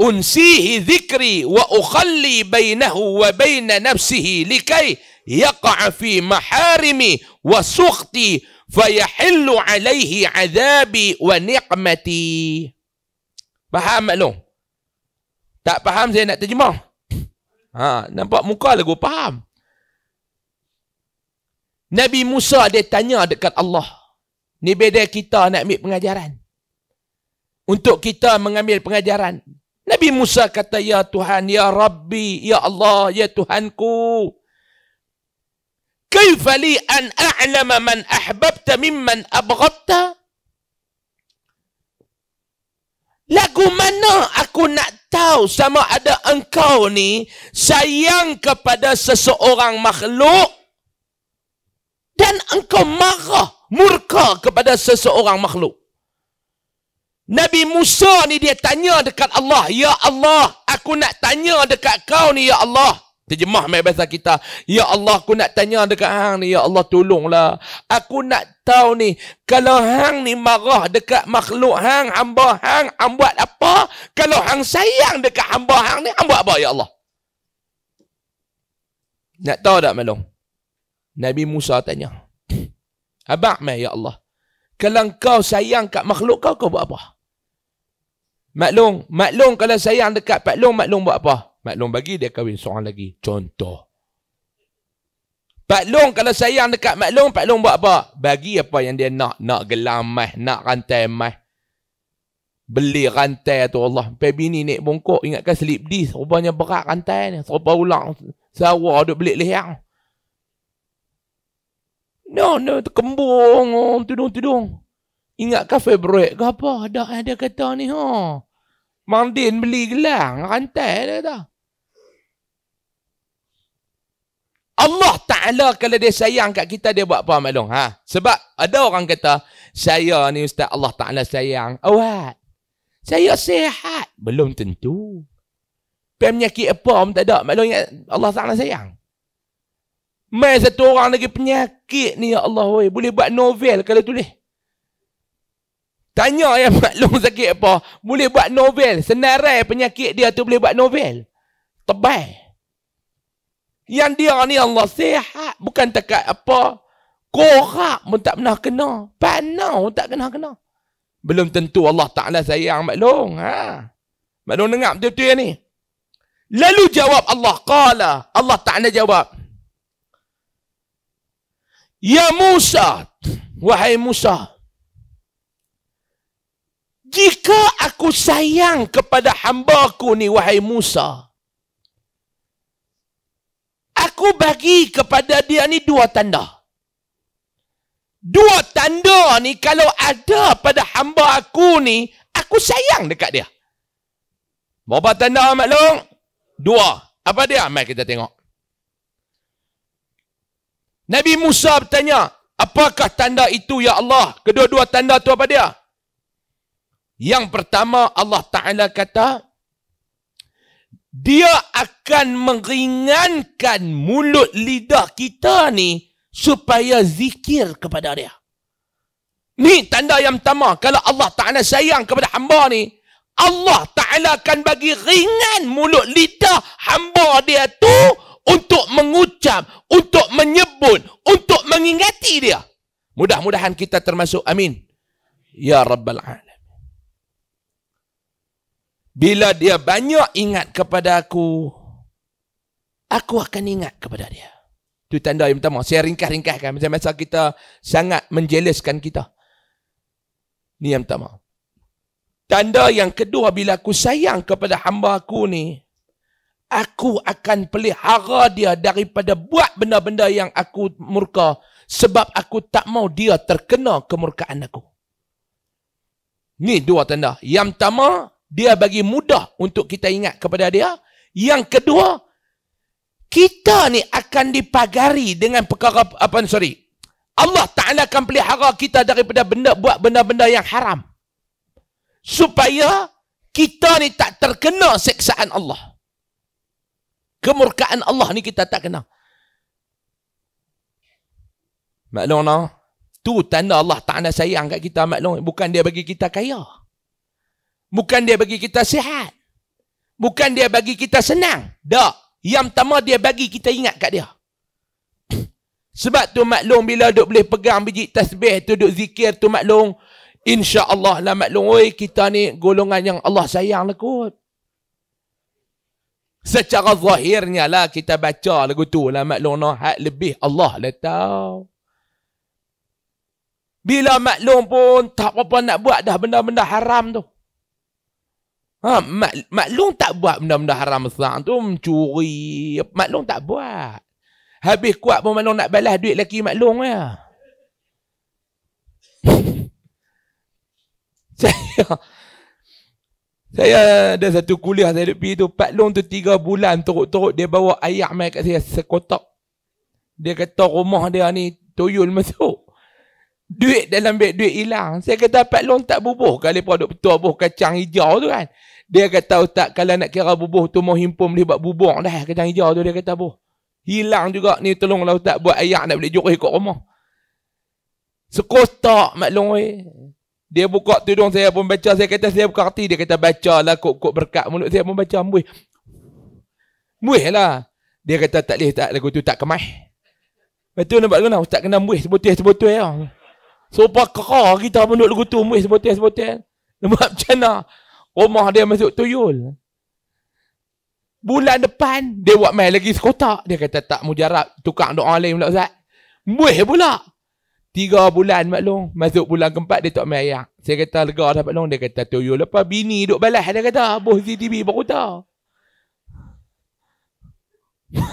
انسيه ذكري واخلي بينه وبين نفسه لكي yaqa'a fi maharimi wa sukhti fayahillu alaihi azabi wa ni'mati. Faham maklum? Tak faham saya nak terjemah. Ha, nampak muka lagu faham. Nabi Musa dia tanya dekat Allah. Ni beda kita nak ambil pengajaran. Untuk kita mengambil pengajaran. Nabi Musa kata, Ya Tuhan, Ya Rabbi, Ya Allah, Ya Tuhanku. كيف لي أن أعلم من أحببت ممن أبغضت Lagu mana aku nak tahu sama ada engkau ni sayang kepada seseorang makhluk dan engkau marah, murka kepada seseorang makhluk. Nabi Musa ni dia tanya dekat Allah, Ya Allah, aku nak tanya dekat kau ni, Ya Allah terjemah mai bahasa kita ya Allah aku nak tanya dekat hang ni ya Allah tolonglah aku nak tahu ni kalau hang ni marah dekat makhluk hang hamba hang hang buat apa kalau hang sayang dekat hamba hang ni hang buat apa ya Allah nak tahu tak Malung? Nabi Musa tanya abang mai ya Allah kalau kau sayang kat makhluk kau kau buat apa maklum maklum kalau sayang dekat Pak Long maklum buat apa Mak Long bagi dia kahwin seorang lagi. Contoh. Pak Long kalau sayang dekat Mak Long, Pak Long buat apa? Bagi apa yang dia nak. Nak gelang mah, nak rantai mah. Beli rantai tu Allah. Pak Bini naik bongkok, ingatkan sleep di, Rupanya berat rantai ni. Serupa ulang. Sawah duduk beli leher. No, no, kembung, oh, tudung, tudung. Ingatkan Februari ke apa? Ada, ada kata ni, ha. Oh. Mandin beli gelang, rantai dia dah. Allah Ta'ala kalau dia sayang kat kita, dia buat apa maklum? Ha? Sebab ada orang kata, saya ni Ustaz Allah Ta'ala sayang. Awak, saya sihat. Belum tentu. Pem penyakit apa pun tak ada. Maklum ingat ya, Allah Ta'ala sayang. Mai satu orang lagi penyakit ni, ya Allah. Woy. Boleh buat novel kalau tulis. Tanya yang maklum sakit apa. Boleh buat novel. Senarai penyakit dia tu boleh buat novel. Tebal. Yang dia ni Allah sehat. Bukan takat apa. Korak pun tak pernah kena. Panau pun tak kena kena. Belum tentu Allah Ta'ala sayang maklum. Ha? Maklum dengar betul-betul ni. Lalu jawab Allah. Kala. Allah Ta'ala jawab. Ya Musa. Wahai Musa. Jika aku sayang kepada hamba aku ni, wahai Musa aku bagi kepada dia ni dua tanda. Dua tanda ni kalau ada pada hamba aku ni, aku sayang dekat dia. Berapa tanda maklum? Dua. Apa dia? Mari kita tengok. Nabi Musa bertanya, apakah tanda itu ya Allah? Kedua-dua tanda tu apa dia? Yang pertama Allah Ta'ala kata, dia akan meringankan mulut lidah kita ni supaya zikir kepada dia. Ni tanda yang pertama. Kalau Allah Ta'ala sayang kepada hamba ni, Allah Ta'ala akan bagi ringan mulut lidah hamba dia tu untuk mengucap, untuk menyebut, untuk mengingati dia. Mudah-mudahan kita termasuk amin. Ya Rabbal Alamin bila dia banyak ingat kepada aku, aku akan ingat kepada dia. Itu tanda yang pertama. Saya ringkas-ringkaskan. Macam masa kita sangat menjeleskan kita. Ini yang pertama. Tanda yang kedua, bila aku sayang kepada hamba aku ni, aku akan pelihara dia daripada buat benda-benda yang aku murka sebab aku tak mau dia terkena kemurkaan aku. Ni dua tanda. Yang pertama, dia bagi mudah untuk kita ingat kepada dia. Yang kedua, kita ni akan dipagari dengan perkara apa sorry. Allah Taala akan pelihara kita daripada benda buat benda-benda yang haram. Supaya kita ni tak terkena seksaan Allah. Kemurkaan Allah ni kita tak kena. Maklum tak? Tu tanda Allah Taala sayang kat kita maklum bukan dia bagi kita kaya. Bukan dia bagi kita sihat. Bukan dia bagi kita senang. Tak. Yang pertama dia bagi kita ingat kat dia. Sebab tu maklum bila duk boleh pegang biji tasbih tu duk zikir tu maklum. InsyaAllah lah maklum. Oi, kita ni golongan yang Allah sayang lah kot. Secara zahirnya lah kita baca lagu tu lah maklum. Nah, hak lebih Allah lah tau. Bila maklum pun tak apa-apa nak buat dah benda-benda haram tu. Ha, mak, maklum tak buat benda-benda haram besar tu mencuri. Maklum tak buat. Habis kuat pun maklum nak balas duit lelaki maklum ya. saya saya ada satu kuliah saya duduk pergi tu. Pak Long tu tiga bulan teruk-teruk dia bawa ayam main kat saya sekotak. Dia kata rumah dia ni tuyul masuk. Duit dalam beg duit hilang. Saya kata Pak Long tak bubuh kali pun duduk bubuh kacang hijau tu kan. Dia kata ustaz kalau nak kira bubuh tu mau himpun boleh buat bubuk dah kacang hijau tu dia kata bu. Hilang juga ni tolonglah ustaz buat ayak nak boleh jurih kat rumah. Sekotak maklong eh. Dia buka tudung saya pun baca saya kata saya buka hati dia kata bacalah kok-kok berkat mulut saya pun baca ambuih. Muih lah. Dia kata tak boleh tak lagu tu tak kemas. betul nampak guna ustaz kena muih sebotol sebotol ya. Sopak kerah kita pun duduk lagu tu muih sebotol sebotol. Nampak macam mana? Rumah dia masuk tuyul. Bulan depan, dia buat main lagi sekotak. Dia kata, tak mujarab. tukang doa lain pula, Ustaz. Buih pula. Tiga bulan, Mak Long. Masuk bulan keempat, dia tak main ayak. Saya kata, lega dah, Mak Long. Dia kata, tuyul. Lepas bini duduk balas. Dia kata, bos CCTV baru tahu.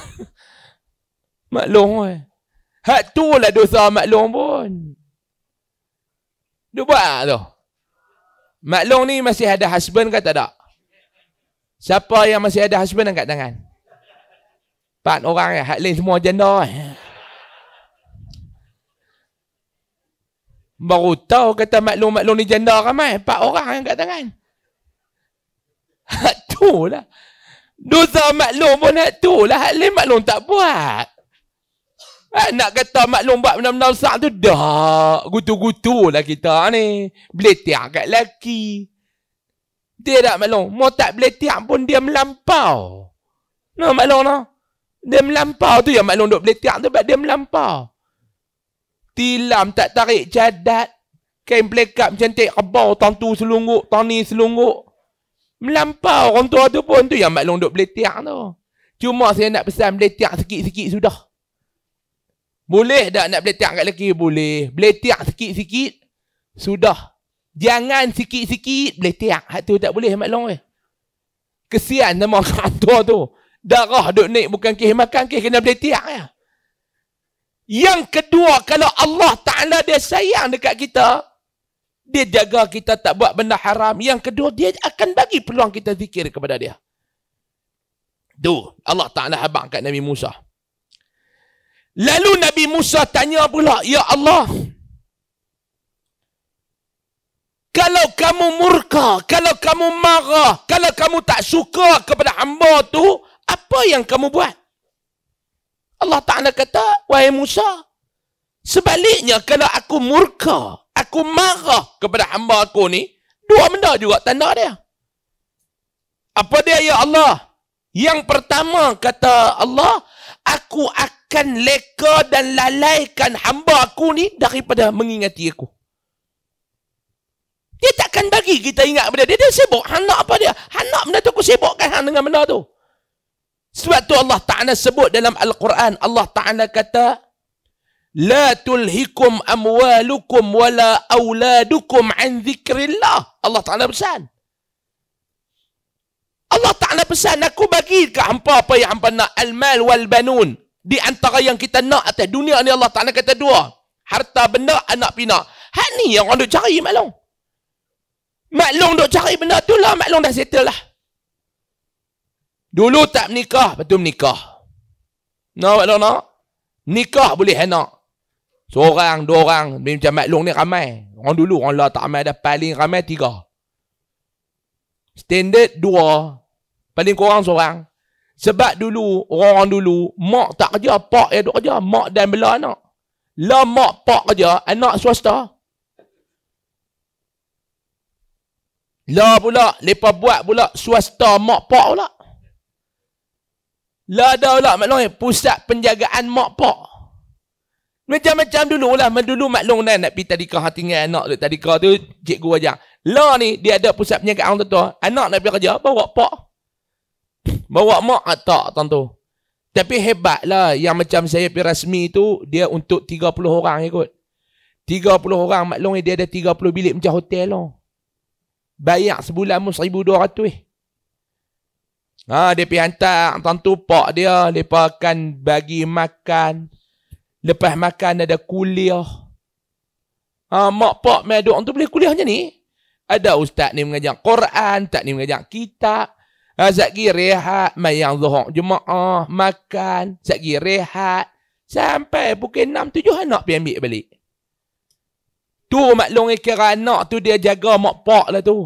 Mak Long, Hak tu lah dosa Mak Long pun. Dia buat tu. Maklong ni masih ada husband ke tak ada? Siapa yang masih ada husband angkat tangan? Empat orang ya, hak lain semua janda. Eh. Baru tahu kata maklong-maklong ni janda ramai, empat orang angkat tangan. Hak tu lah. Dosa maklong pun hak tu lah, hak lain maklong tak buat. Eh, nak kata maklum buat benda-benda besar tu dah gutu-gutu lah kita ni beletiak kat lelaki dia tak maklum mau tak beletiak pun dia melampau nak no, maklum no? dia melampau tu yang maklum duk beletiak tu sebab dia melampau tilam tak tarik cadat kain blackup cantik kebau tantu selungguk tani selungguk melampau orang tua tu pun tu yang maklum duk beletiak tu cuma saya nak pesan beletiak sikit-sikit sudah boleh tak nak beletiak kat lelaki? Boleh. Beletiak sikit-sikit, sudah. Jangan sikit-sikit beletiak. Hak tu tak boleh, Mak Eh. Kesian nama orang tua tu. Darah duk naik bukan kih makan, kih kena beletiak. ya Yang kedua, kalau Allah Ta'ala dia sayang dekat kita, dia jaga kita tak buat benda haram. Yang kedua, dia akan bagi peluang kita zikir kepada dia. Tu, Allah Ta'ala habang kat Nabi Musa. Lalu Nabi Musa tanya pula, Ya Allah, kalau kamu murka, kalau kamu marah, kalau kamu tak suka kepada hamba tu, apa yang kamu buat? Allah Ta'ala kata, Wahai Musa, sebaliknya kalau aku murka, aku marah kepada hamba aku ni, dua benda juga tanda dia. Apa dia ya Allah? Yang pertama kata Allah, aku akan akan leka dan lalaikan hamba aku ni daripada mengingati aku. Dia takkan bagi kita ingat benda dia. Dia sibuk. Han apa dia? Han nak benda tu aku sibukkan han dengan benda tu. Sebab tu Allah Ta'ala sebut dalam Al-Quran. Allah Ta'ala kata, La tulhikum amwalukum wala awladukum an zikrillah. Allah Ta'ala pesan. Allah Ta'ala pesan, aku bagi ke hampa apa yang hampa nak. Al-mal di antara yang kita nak atas dunia ni Allah Ta'ala kata dua. Harta benda anak pina. Hak ni yang orang duk cari maklong. Maklong duk cari benda tu lah. Maklong dah settle lah. Dulu tak menikah, betul tu menikah. Nak no, maklong nak? No? Nikah boleh enak. Seorang, dua orang. Macam maklong ni ramai. Orang dulu, orang lah tak ramai. Ada paling ramai tiga. Standard dua. Paling kurang seorang. Sebab dulu, orang dulu, mak tak kerja, pak yang duk kerja, mak dan bela anak. Lah mak pak kerja, anak swasta. Lah pula, lepas buat pula, swasta mak pak pula. Lah ada pula, maklum pusat penjagaan mak pak. Macam-macam dulu lah, dulu maklum kan, nak pergi tadika, tinggal anak tu, tadika tu, cikgu ajar. Lah ni, dia ada pusat penjagaan tu, anak nak pergi kerja, bawa pak. Bawa mak ah, tak tentu. Tapi hebatlah yang macam saya pergi rasmi tu dia untuk 30 orang je kot. 30 orang maklum dia ada 30 bilik macam hotel lah. Bayar sebulan pun 1200 eh. Ha, dia pergi hantar tentu pak dia. Lepas akan bagi makan. Lepas makan ada kuliah. Ha, mak pak meduk tu boleh kuliah macam ni. Ada ustaz ni mengajar Quran, tak ni mengajar kitab. Ha, Sekejap rehat, mayang zuhur jemaah, makan. Sekejap rehat. Sampai pukul enam tujuh anak pergi ambil balik. Tu maklum kira anak tu dia jaga mak pak lah tu.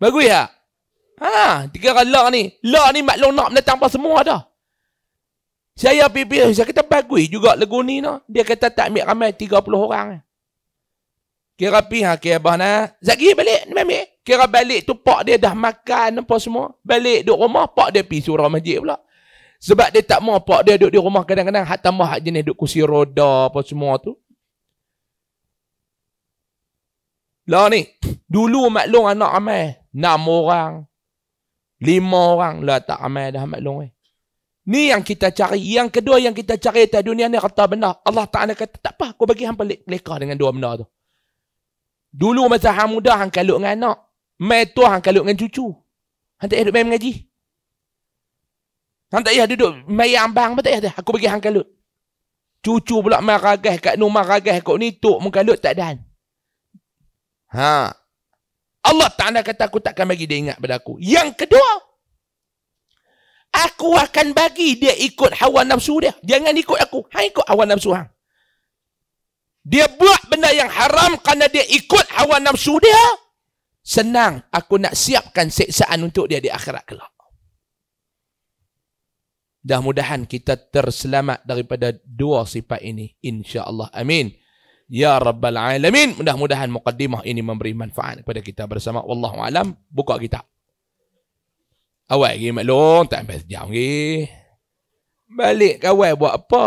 Bagus tak? Ha? ha, tiga lak ni. Lak ni maklum nak menetang apa semua dah. Saya pergi saya kata bagus juga lagu ni no. Dia kata tak ambil ramai puluh orang. Eh. Kira pi ha ke abah na. Zagi balik ni mami. Kira balik tu pak dia dah makan apa semua. Balik duduk rumah pak dia pi surau masjid pula. Sebab dia tak mau pak dia duduk di rumah kadang-kadang hak tambah hak jenis duduk kursi roda apa semua tu. Lah ni, dulu maklong anak amai, enam orang, lima orang lah tak amai dah maklong ni. Eh. Ni yang kita cari, yang kedua yang kita cari atas dunia ni kata benar Allah Ta'ala kata tak apa, aku bagi hampa leka dengan dua benda tu. Dulu masa hang muda hang kalut dengan anak. Mai tua hang kalut dengan cucu. Hang tak hidup main mengaji. Hang tak payah duduk mai ambang tak payah Aku bagi hang kalut. Cucu pula mai ragas kat nu mai ragas kat ni tok mun kalut tak dan. Ha. Allah Taala kata aku takkan bagi dia ingat pada aku. Yang kedua, aku akan bagi dia ikut hawa nafsu dia. Jangan ikut aku. Hang ikut hawa nafsu hang. Dia buat benda yang haram kerana dia ikut hawa nafsu dia. Senang aku nak siapkan seksaan untuk dia di akhirat kelak. Mudah-mudahan kita terselamat daripada dua sifat ini. insya Allah. Amin. Ya Rabbal Alamin. Mudah-mudahan mukaddimah ini memberi manfaat kepada kita bersama. Wallahu alam. Buka kita. Awak pergi maklum. Tak sampai sejam lagi. Balik kawai buat apa?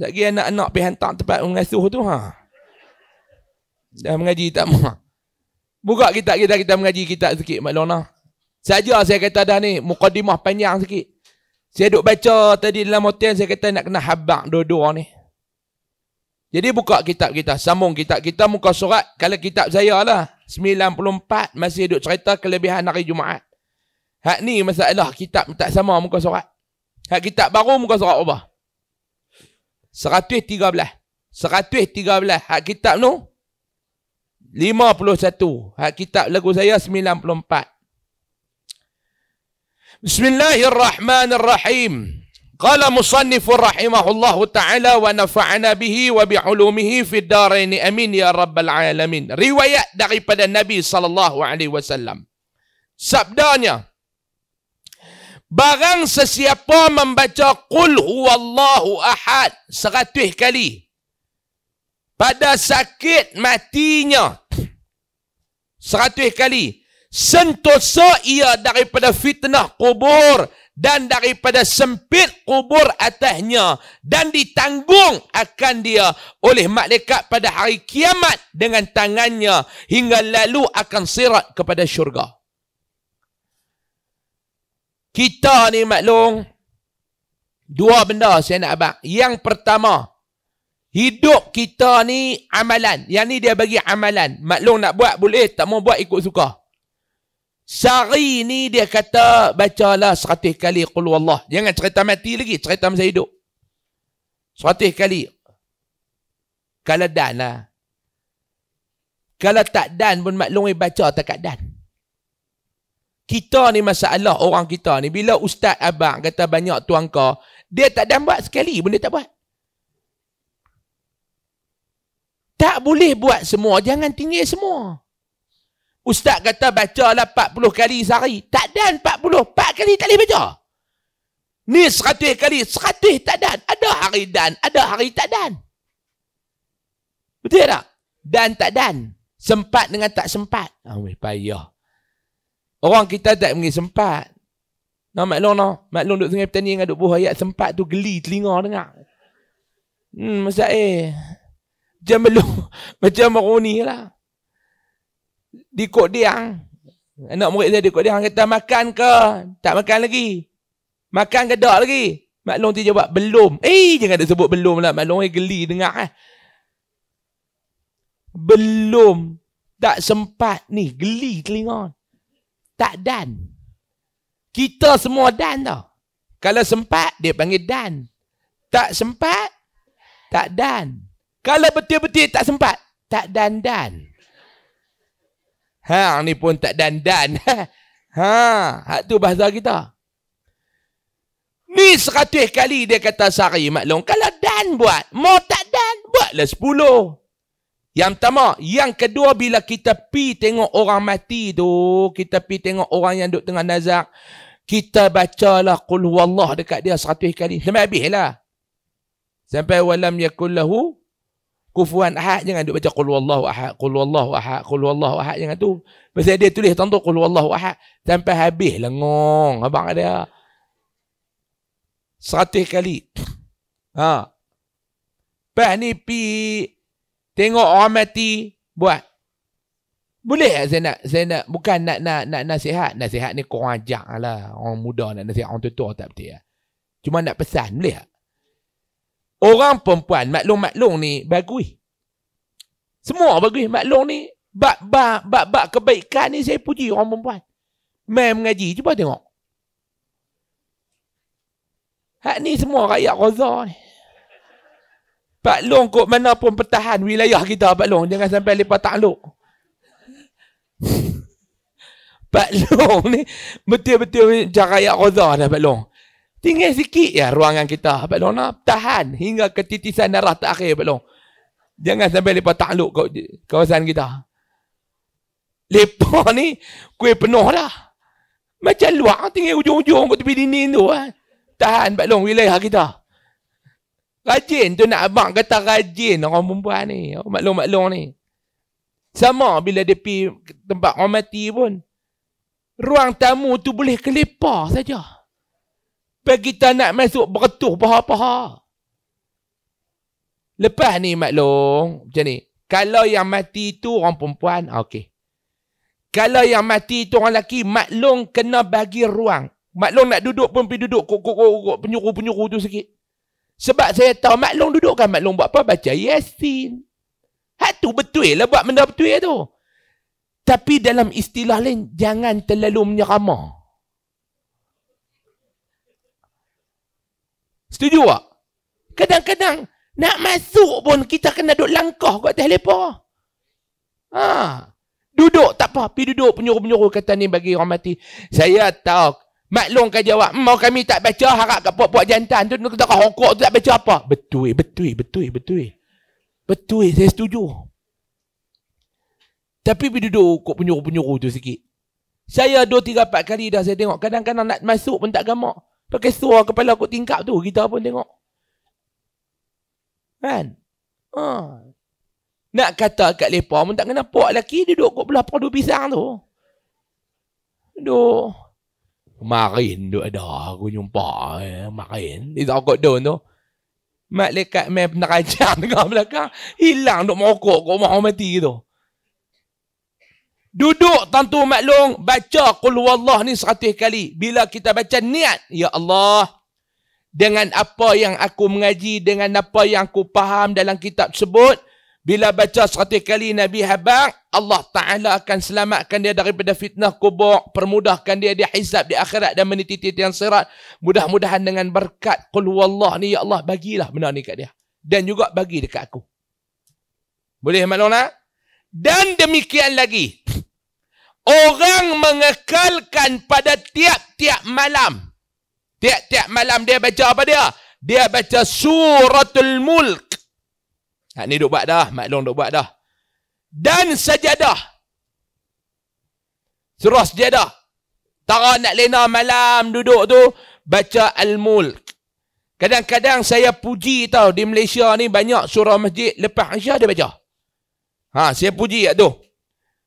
Lagi anak-anak pergi hantar tempat mengasuh tu ha. Dah mengaji tak mahu. Ha. Buka kita kita, kita mengaji kita sikit Mak Lona. Saja saya kata dah ni, mukadimah panjang sikit. Saya duk baca tadi dalam hotel, saya kata nak kena habak dua-dua ni. Jadi buka kitab kita, sambung kitab kita, muka surat, kalau kitab saya lah. 94 masih duk cerita kelebihan hari Jumaat. Hak ni masalah kitab tak sama muka surat. Hak kitab baru muka surat ubah. 113 hak kitab tu 51 hak kitab lagu saya 94 Bismillahirrahmanirrahim Qala musannif rahimahullahu taala wa nafa'ana bihi wa bi ulumihi fid darain amin ya rabbal alamin riwayat daripada nabi sallallahu alaihi wasallam sabdanya Barang sesiapa membaca Qul huwallahu ahad seratus kali. Pada sakit matinya. Seratus kali. Sentosa ia daripada fitnah kubur dan daripada sempit kubur atasnya dan ditanggung akan dia oleh malaikat pada hari kiamat dengan tangannya hingga lalu akan sirat kepada syurga. Kita ni maklum dua benda saya nak abang. Yang pertama, hidup kita ni amalan. Yang ni dia bagi amalan. Maklum nak buat boleh, tak mau buat ikut suka. Sari ni dia kata bacalah seratus kali qul Allah. Jangan cerita mati lagi, cerita masa hidup. Seratus kali. Kalau dan lah. Kalau tak dan pun maklum baca tak dan kita ni masalah orang kita ni bila ustaz abang kata banyak tuang kau dia tak dan buat sekali pun dia tak buat tak boleh buat semua jangan tinggi semua ustaz kata baca bacalah 40 kali sehari tak dan 40 4 kali tak boleh baca ni 100 kali 100 tak dan ada hari dan ada hari tak dan betul tak dan tak dan sempat dengan tak sempat ah payah Orang kita tak mengi sempat. Nah, maklum nah. Maklum duduk sungai petani dengan duduk buah ayat sempat tu geli telinga dengar. Hmm, masa eh. Macam belum. Macam meruni lah. Di kot diang. Anak murid saya di kot diang kata makan ke? Tak makan lagi. Makan ke tak lagi? Maklum tu jawab belum. Eh, jangan ada sebut belum lah. Maklum eh, geli dengar eh. Belum. Tak sempat ni. Geli telinga tak dan. Kita semua dan tau. Kalau sempat, dia panggil dan. Tak sempat, tak dan. Kalau betul-betul tak sempat, tak dan-dan. Ha, ni pun tak dan-dan. Ha, hak tu bahasa kita. Ni seratus kali dia kata sari maklum. Kalau dan buat, mau tak dan, buatlah sepuluh. Yang pertama, yang kedua bila kita pi tengok orang mati tu, kita pi tengok orang yang duduk tengah nazak, kita bacalah qul wallah dekat dia seratus kali. Sampai habislah. Sampai walam yakullahu kufuan ahad jangan duduk baca qul wallahu ahad, qul wallahu ahad, qul wallahu ahad jangan tu. Pasal dia tulis tentu qul wallahu ahad sampai habis lengong abang dia. Seratus kali. Ha. Pas ni pi Tengok orang mati buat. Boleh tak saya nak saya nak bukan nak nak nak nasihat. Nasihat ni kurang ajak lah. Orang muda nak nasihat orang tua tak betul lah. Cuma nak pesan boleh tak? Orang perempuan maklum-maklum ni bagui, Semua bagus maklum ni. Bab-bab bab, bab kebaikan ni saya puji orang perempuan. Mem mengaji. Cuba tengok. Hak ni semua rakyat Gaza ni. Pak Long kot mana pun pertahan wilayah kita Pak Long jangan sampai lepas tak lok. Pak Long ni betul-betul jaraya roza dah Pak Long. Tinggal sikit ya ruangan kita Pak Long nak tahan hingga ke titisan darah terakhir Pak Long. Jangan sampai lepas takluk kawasan kita. Lepas ni kuih penuh dah. Macam luar tinggal ujung-ujung kat tepi dinding tu. Ha. Tahan Pak Long wilayah kita. Rajin tu nak abang kata rajin orang perempuan ni. Oh, maklum maklum ni. Sama bila dia pergi tempat orang mati pun. Ruang tamu tu boleh kelepar saja. Pergi kita nak masuk beretuh paha-paha. Lepas ni maklum, macam ni. Kalau yang mati tu orang perempuan, okey. Kalau yang mati tu orang lelaki, maklum kena bagi ruang. Maklum nak duduk pun pergi duduk kok kok kok penyuruh-penyuruh tu sikit. Sebab saya tahu Mak Long dudukkan Mak Long buat apa? Baca Yasin. Hak tu betul lah buat benda betul ya tu. Tapi dalam istilah lain, jangan terlalu menyerama. Setuju tak? Kadang-kadang nak masuk pun kita kena duduk langkah kat atas lepa. Ha. Duduk tak apa. Pergi duduk penyuruh-penyuruh kata ni bagi orang mati. Saya tahu long Maklumkan jawab. Mau kami tak baca harap kat puak-puak jantan tu. Kita kata hokok tu tak baca apa. Betul, betul, betul, betul. Betul, saya setuju. Tapi bila duduk kok penyuruh-penyuruh tu sikit. Saya dua, tiga, empat kali dah saya tengok. Kadang-kadang nak masuk pun tak gamak. Pakai suar kepala kok tingkap tu. Kita pun tengok. Kan? Ha. Nak kata kat lepa pun tak kena puak lelaki duduk kok belah padu pisang tu. Duh. Marin duk ada aku jumpa eh, Marin di tokok don mak Malaikat mai penerajang dengan belakang hilang duk merokok kau mau mati gitu. Duduk tentu maklong baca qul wallah ni 100 kali. Bila kita baca niat ya Allah dengan apa yang aku mengaji dengan apa yang aku faham dalam kitab sebut bila baca 100 kali Nabi habar, Allah Ta'ala akan selamatkan dia daripada fitnah kubur, permudahkan dia di hisab di akhirat dan meniti titian sirat. Mudah-mudahan dengan berkat qul Allah ni ya Allah bagilah benda ni kat dia dan juga bagi dekat aku. Boleh maklum tak? Dan demikian lagi. Orang mengekalkan pada tiap-tiap malam. Tiap-tiap malam dia baca apa dia? Dia baca suratul mulk. Hak ni duk buat dah, maklong duk buat dah. Dan sajadah. Terus sajadah. Tara nak lena malam duduk tu, baca Al-Mulk. Kadang-kadang saya puji tau, di Malaysia ni banyak surah masjid, lepas Aisyah dia baca. Ha, saya puji kat tu.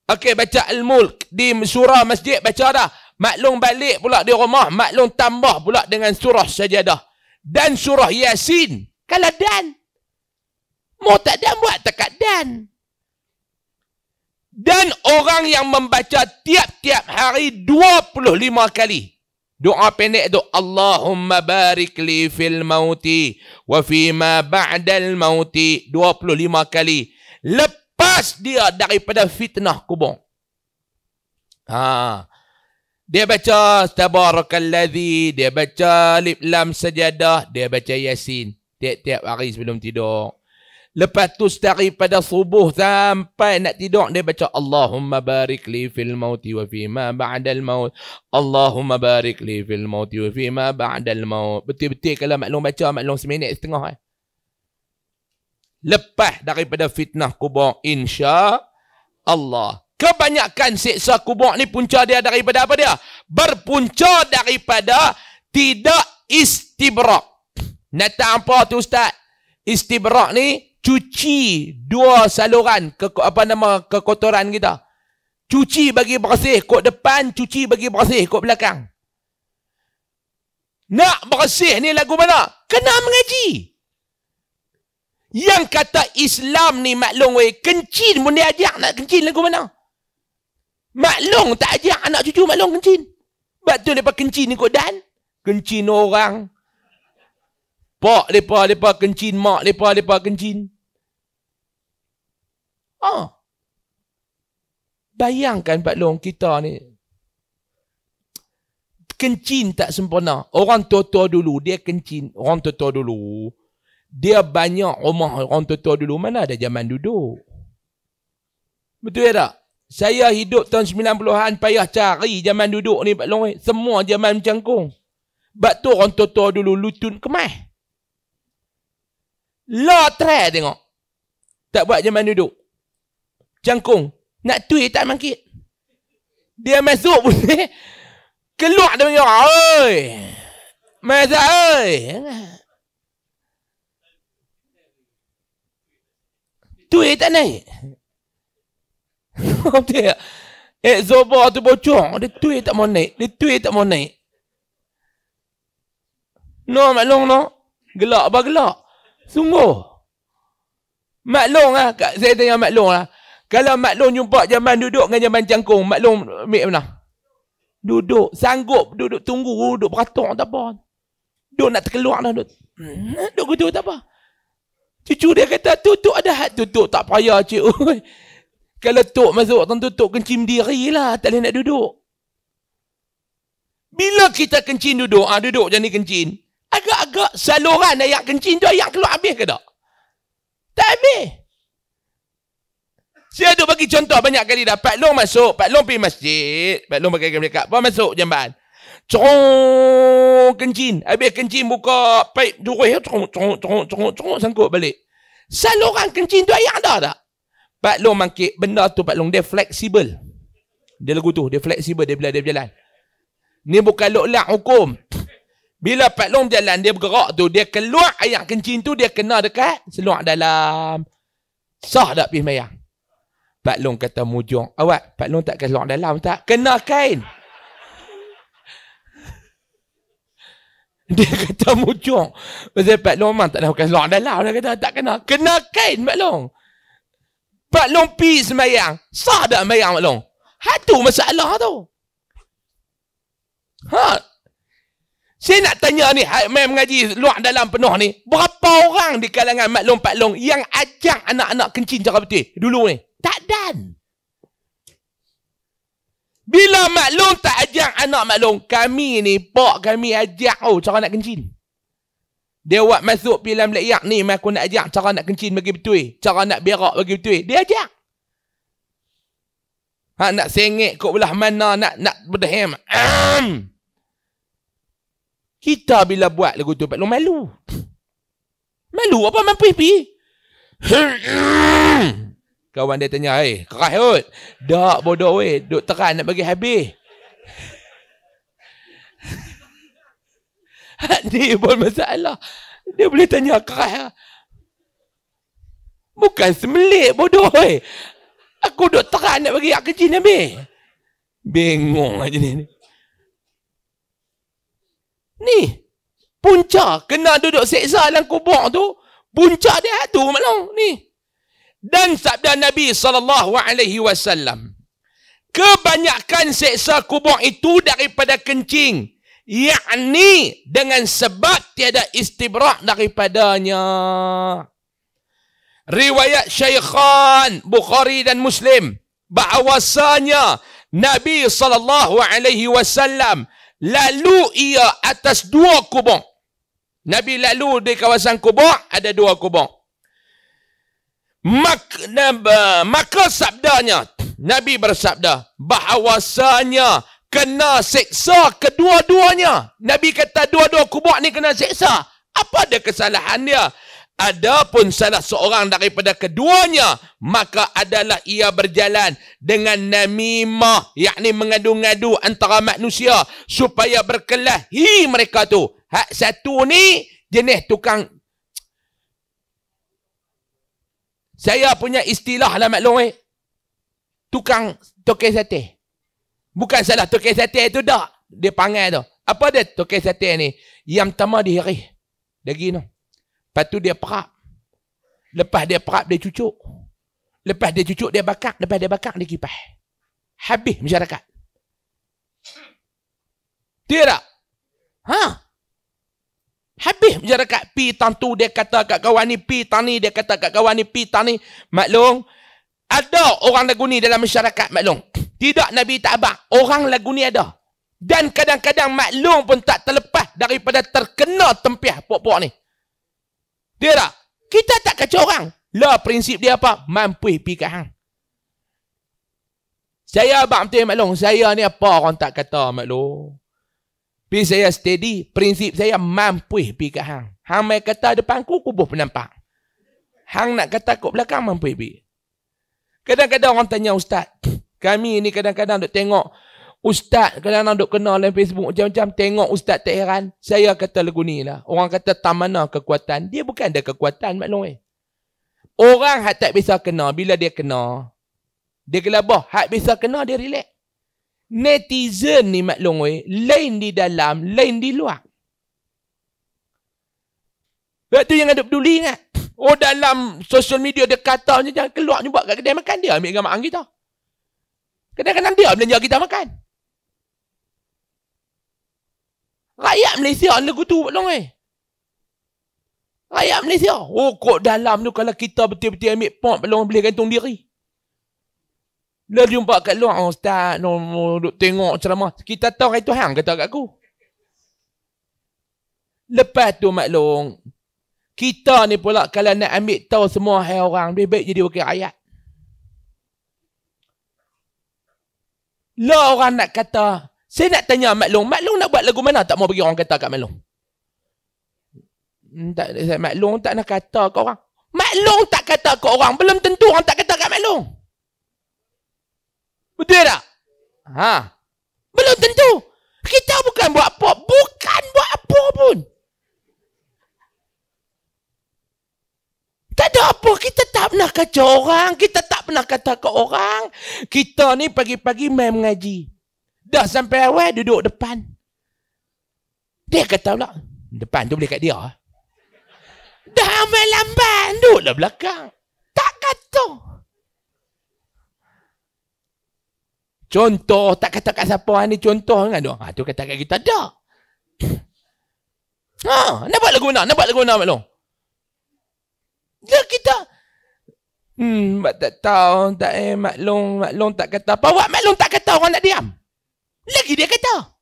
Okey, baca Al-Mulk. Di surah masjid baca dah. Maklong balik pula di rumah, maklong tambah pula dengan surah sajadah. Dan surah Yasin. Kalau dan, Mau tak ada buat tekat dan. Dan orang yang membaca tiap-tiap hari 25 kali. Doa pendek tu. Allahumma barik li fil mauti wa fi ma ba'dal mauti. 25 kali. Lepas dia daripada fitnah kubur. Ha. Dia baca tabarakalladzi, dia baca liplam lam sajadah, dia baca yasin. Tiap-tiap hari sebelum tidur. Lepas tu setari pada subuh sampai nak tidur dia baca Allahumma barik li fil mauti wa fi ma ba'dal maut. Allahumma barik li fil mauti wa fi ma ba'dal maut. Betul-betul kalau maklum baca maklum seminit setengah eh. Lepas daripada fitnah kubur insya Allah. Kebanyakan siksa kubur ni punca dia daripada apa dia? Berpunca daripada tidak istibrak. Nak tak apa tu ustaz? Istibrak ni cuci dua saluran ke, apa nama kekotoran kita. Cuci bagi bersih kok depan, cuci bagi bersih kok belakang. Nak bersih ni lagu mana? Kena mengaji. Yang kata Islam ni maklum weh, kencin pun dia ajak nak kencing lagu mana? Maklum tak ajak anak cucu maklum kencing. Sebab tu mereka kencin ni kot dan. kencing orang. Pak mereka, mereka kencing, Mak mereka, mereka kencing. Ha. Bayangkan Pak Long kita ni. kencing tak sempurna. Orang tua-tua dulu, dia kencing, Orang tua-tua dulu. Dia banyak rumah orang tua-tua dulu. Mana ada zaman duduk. Betul ya tak? Saya hidup tahun 90-an payah cari zaman duduk ni Pak Long. Semua zaman macam kong. Sebab tu orang tua-tua dulu lutun kemah. Lotre lah, tengok. Tak buat zaman duduk jangkung. Nak tweet tak mangkit. Dia masuk boleh. Keluar dia panggil orang. Oi. Masa oi. Tweet tak naik. dia. Eh, Zobo tu bocor. Dia tweet tak mau naik. Dia tweet tak mau naik. No, maklong no. Gelak apa gelak? Sungguh. Maklong lah. Kak, saya tanya maklong lah. Kalau Mak Long jumpa zaman duduk dengan zaman jangkung, Mak Long ambil mana? Duduk, sanggup duduk tunggu, duduk beratuk tak apa. Duduk nak terkeluar dah duduk. Hmm, duduk gitu tak apa. Cucu dia kata, tutup ada hat tutup, tak payah cik. Kalau tok masuk, tuan tutup kencing diri lah, tak boleh nak duduk. Bila kita kencing duduk, ah ha, duduk macam ni kencing. Agak-agak saluran ayak kencing tu ayak keluar habis ke tak? Tak habis. Saya ada bagi contoh banyak kali dah. Pak Long masuk. Pak Long pergi masjid. Pak Long pakai kereta. Pak masuk jamban. Cerong kencin. Habis kencin buka. Pak Duri. Cerong, cerong, cerong, cerong, cerong. Sangkut balik. Saluran kencin tu ayah ada, tak? Pak Long mangkit benda tu. Pak Long dia fleksibel. Dia lagu tu. Dia fleksibel. Dia bila dia berjalan. Ni bukan lak-lak hukum. Bila Pak Long jalan, dia bergerak tu, dia keluar ayat kencing tu, dia kena dekat seluar dalam. Sah tak pergi mayang? Pak Long kata mujung. Awak, Pak Long tak keluar dalam tak? Kena kain. Dia kata mujung. Sebab Pak Long memang tak nak keluar dalam. Dia kata tak kena. Kena kain Pak Long. Pak Long pi semayang. Sah tak semayang Pak Long? Hatu masalah tu. Ha? Saya nak tanya ni, main mengaji luar dalam penuh ni, berapa orang di kalangan maklum-paklum yang ajak anak-anak kencing cara betul dulu ni? badan. Bila maklum tak ajak anak mak maklum, kami ni, pak kami ajak oh, cara nak kencing. Dia buat masuk pilihan belakang ni, aku nak ajak cara nak kencing bagi betul. Cara nak berak bagi betul. Dia ajak. Ha, nak sengit kot belah mana, nak nak berdehem. Ahem. Kita bila buat lagu tu, maklum malu. Malu apa, mampu pipi? Kawan dia tanya, eh, keras kot. Dak bodoh weh, duk teran nak bagi habis. Ni pun masalah. Dia boleh tanya keras lah. Bukan semelik bodoh weh. Aku duk teran nak bagi hak kecil ni habis. Bengong lah jenis ni. Ni, punca kena duduk seksa dalam kubur tu. Punca dia tu malam ni dan sabda Nabi sallallahu alaihi wasallam kebanyakan seksa kubur itu daripada kencing yakni dengan sebab tiada istibrak daripadanya riwayat syaikhan bukhari dan muslim bahawasanya Nabi sallallahu alaihi wasallam lalu ia atas dua kubur Nabi lalu di kawasan kubur ada dua kubur Mak, uh, maka sabdanya, Nabi bersabda, bahawasanya kena seksa kedua-duanya. Nabi kata dua-dua kubur ni kena seksa. Apa ada kesalahan dia? Adapun salah seorang daripada keduanya, maka adalah ia berjalan dengan namimah, yakni mengadu-ngadu antara manusia supaya berkelahi mereka tu. Hak satu ni jenis tukang Saya punya istilah lah Mak Long eh. Tukang tokeh sate. Bukan salah tokeh sate tu dah. Dia panggil tu. Apa dia tokeh sate ni? Yang pertama dia hari. Daging tu. Lepas tu dia perap. Lepas dia perap dia cucuk. Lepas dia cucuk dia bakak, Lepas dia bakak dia kipas. Habis masyarakat. Tidak. Hah? Habis macam dekat pi tantu dia kata kat kawan ni pi tani dia kata kat kawan ni pi tani maklum ada orang lagu ni dalam masyarakat maklum tidak nabi tak abang orang lagu ni ada dan kadang-kadang maklum pun tak terlepas daripada terkena tempiah pokok puak ni dia tak kita tak kacau orang lah prinsip dia apa mampu pi kat hang saya abang tu maklum saya ni apa orang tak kata maklum Pi saya steady, prinsip saya mampu pi ke hang. Hang mai kata depan ku boh penampak. Hang nak kata kat belakang mampu pi. Kadang-kadang orang tanya ustaz. Kami ni kadang-kadang duk tengok ustaz, kadang-kadang duk kenal dalam Facebook macam-macam tengok ustaz tak heran. Saya kata lagu ni lah. Orang kata tak mana kekuatan. Dia bukan ada kekuatan maklum eh. Orang hak tak bisa kena bila dia kena dia gelabah. Hak bisa kena dia relax netizen ni mak longoi lain di dalam lain di luar Lepas tu jangan peduli ingat. Oh dalam social media dia kata macam jangan keluar jumpa kat kedai makan dia ambil gambar kita. Kedai kadang dia belanja kita makan. Rakyat Malaysia lagu tu buat dong Rakyat Malaysia. Oh kok dalam tu kalau kita betul-betul ambil pot belum boleh gantung diri. Bila dia jumpa kat luar, oh, Ustaz, no, no, no, tengok ceramah. Kita tahu hari Tuhan, kata kat aku. Lepas tu, Mak Long, kita ni pula kalau nak ambil tahu semua hai orang, lebih baik jadi wakil ayat. Lah orang nak kata, saya nak tanya Mak Long, Mak Long nak buat lagu mana tak mau bagi orang kata kat Mak Long? Hmm, tak, Mak Long tak nak kata kat orang. Mak Long tak kata kat orang, belum tentu orang tak kata kat Mak Long. Betul tak? Ha. Belum tentu. Kita bukan buat apa, bukan buat apa pun. Tak ada apa, kita tak pernah kata orang, kita tak pernah kata ke orang. Kita ni pagi-pagi main mengaji. Dah sampai awal duduk depan. Dia kata pula, depan tu boleh kat dia. Ah. Dah main lambat, duduklah belakang. Tak kata. Contoh tak kata kat siapa ha, ni contoh kan doh ah, Ha tu kata kat kita dah. Ha, nampak lagu nak buat lagu mana maklum? Dia kita Hmm, mak tak tahu, tak eh, maklum, maklum tak kata apa. Awak maklum tak kata orang nak diam. Lagi dia kata.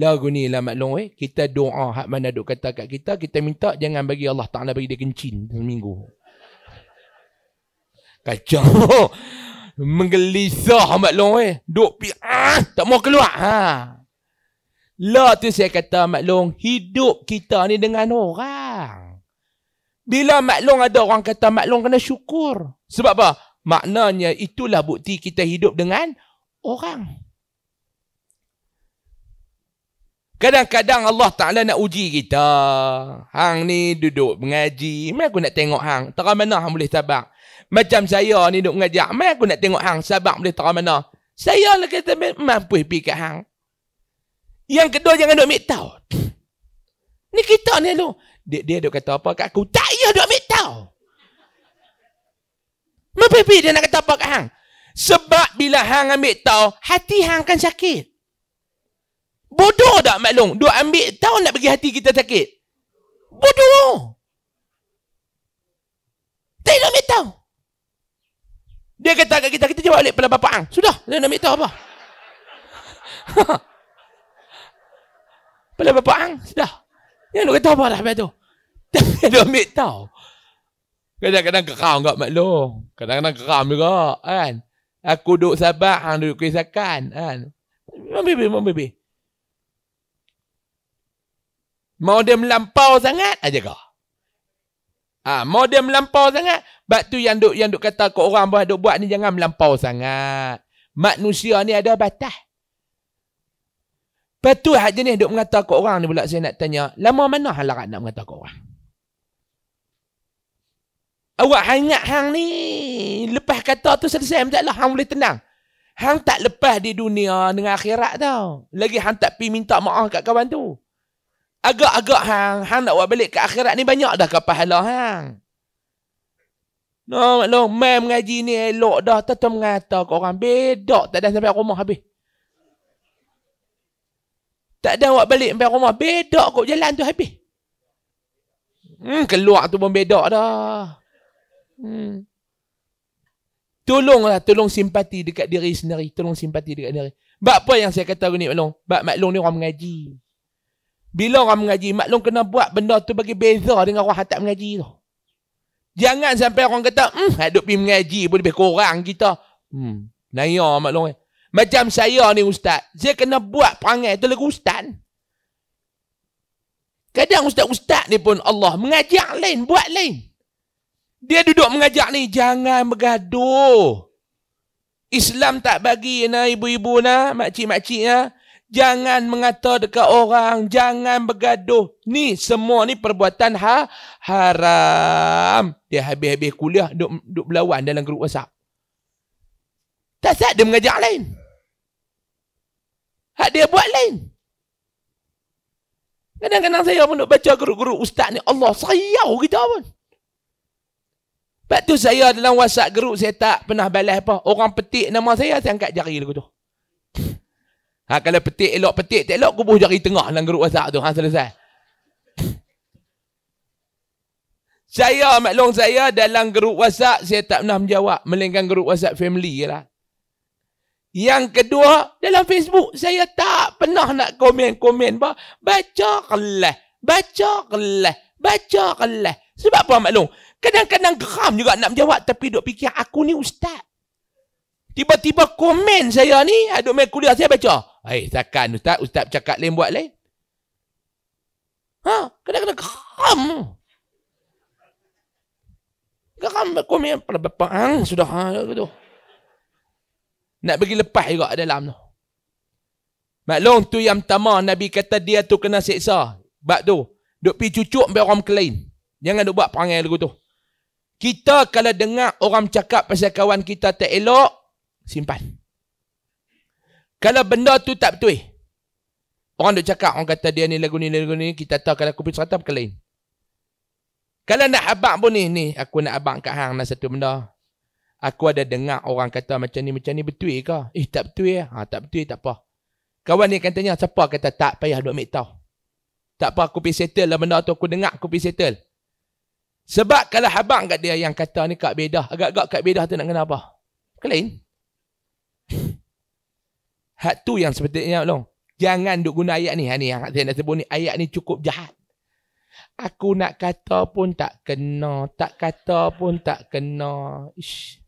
Lagu ni lah maklum eh. Kita doa hak mana duk kata kat kita, kita minta jangan bagi Allah Ta'ala bagi dia kencing seminggu. Kacau. menggelisah Mat Long eh. Duk pi ah, tak mau keluar. Ha. Lah tu saya kata Mat Long, hidup kita ni dengan orang. Bila Mat Long ada orang kata Mat Long kena syukur. Sebab apa? Maknanya itulah bukti kita hidup dengan orang. Kadang-kadang Allah Ta'ala nak uji kita. Hang ni duduk mengaji. Mana aku nak tengok hang. Terang mana hang boleh sabar. Macam saya ni duk mengajak, mai aku nak tengok hang sabak boleh tahu mana. Saya lah kata mampu pergi ke hang. Yang kedua jangan duk ambil tahu. Ni kita ni lu. Dia, dia duk kata apa kat aku? Tak ya duk ambil tahu. Mampu pergi dia nak kata apa kat hang? Sebab bila hang ambil tahu, hati hang akan sakit. Bodoh tak maklum? Duk ambil tahu nak bagi hati kita sakit. Bodoh. Tak nak ambil tahu. Dia kata kat kita, kita jawab balik pada bapak ang. Sudah, dia nak minta apa? pada bapak ang, sudah. Dia nak kata apa dah habis tu? Tapi dia nak tau. Kadang-kadang geram kat Mak Long. Kadang-kadang geram juga, kan? Aku duduk sabar, hang duduk kisahkan, kan? Mak bibi, mak Mau dia melampau sangat, aja kau. Ha, mau dia melampau sangat, sebab tu yang duk yang duk kata kau orang buat duk buat ni jangan melampau sangat. Manusia ni ada batas. Lepas tu hak jenis duk mengata kau orang ni pula saya nak tanya, lama mana halarat nak mengata kau orang? Awak ingat hang ni lepas kata tu selesai masalah hang boleh tenang. Hang tak lepas di dunia dengan akhirat tau. Lagi hang tak pergi minta maaf kat kawan tu. Agak-agak hang, hang nak buat balik ke akhirat ni banyak dah ke pahala hang. No, Mak Long. Mai mengaji ni elok dah. Tak tahu mengata orang. Bedok tak ada sampai rumah habis. Tak ada awak balik sampai rumah. Bedok kau jalan tu habis. Hmm, keluar tu pun bedok dah. Hmm. Tolonglah, tolong simpati dekat diri sendiri. Tolong simpati dekat diri. Bapak apa yang saya kata ni, Mak Long? Bak Mak Long ni orang mengaji. Bila orang mengaji, Mak Long kena buat benda tu bagi beza dengan orang yang tak mengaji tu. Jangan sampai orang kata, hmm, hadut pergi mengaji pun lebih kurang kita. Hmm, naya maklum eh. Macam saya ni ustaz, saya kena buat perangai tu lagu ustaz. Kadang ustaz-ustaz ni pun Allah mengajak lain, buat lain. Dia duduk mengajak ni, jangan bergaduh. Islam tak bagi na ibu-ibu na, makcik-makcik na, Jangan mengata dekat orang. Jangan bergaduh. Ni semua ni perbuatan ha haram. Dia habis-habis kuliah duk, duk berlawan dalam grup WhatsApp. Tak sad dia mengajar lain. Hak dia buat lain. Kadang-kadang saya pun duk baca guru-guru ustaz ni. Allah sayau kita pun. Lepas tu saya dalam WhatsApp grup saya tak pernah balas apa. Orang petik nama saya, saya angkat jari dulu tu. Ha, kalau petik elok, petik tak elok, kubuh jari tengah dalam geruk WhatsApp tu. Ha, selesai. saya, maklum saya, dalam geruk WhatsApp, saya tak pernah menjawab. Melainkan geruk WhatsApp family je lah. Yang kedua, dalam Facebook, saya tak pernah nak komen-komen. bah, Baca kelah. Baca kelah. Baca kelah. Sebab apa maklum? Kadang-kadang geram juga nak menjawab tapi duk fikir aku ni ustaz. Tiba-tiba komen saya ni, aduk main kuliah saya baca. Eh, takkan ustaz, ustaz cakap lain buat lain. Ha, kena-kena geram. Geram komen, pelan-pelan, sudah, ha, Nak pergi lepas juga dalam tu. Maklum tu yang pertama Nabi kata dia tu kena seksa. Sebab tu, duk pergi cucuk biar orang kelain. Jangan duk buat perangai lagu tu. Kita kalau dengar orang cakap pasal kawan kita tak elok, simpan. Kalau benda tu tak betul. Orang duk cakap, orang kata dia ni lagu ni, lagu ni, kita tahu kalau kupi serata bukan lain. Kalau nak abang pun ni, ni aku nak abang kat hang nak satu benda. Aku ada dengar orang kata macam ni, macam ni betul ke? Eh tak betul ya? Ha, tak betul tak apa. Kawan ni akan tanya, siapa kata tak payah duk ambil tahu? Tak apa, aku pergi settle lah benda tu. Aku dengar, aku pergi settle. Sebab kalau abang kat dia yang kata ni kat bedah. Agak-agak kat bedah tu nak kena apa? Kelain. Hak tu yang sepatutnya long. Jangan duk guna ayat ni. Ha ni yang saya nak sebut ni ayat ni cukup jahat. Aku nak kata pun tak kena, tak kata pun tak kena. Ish.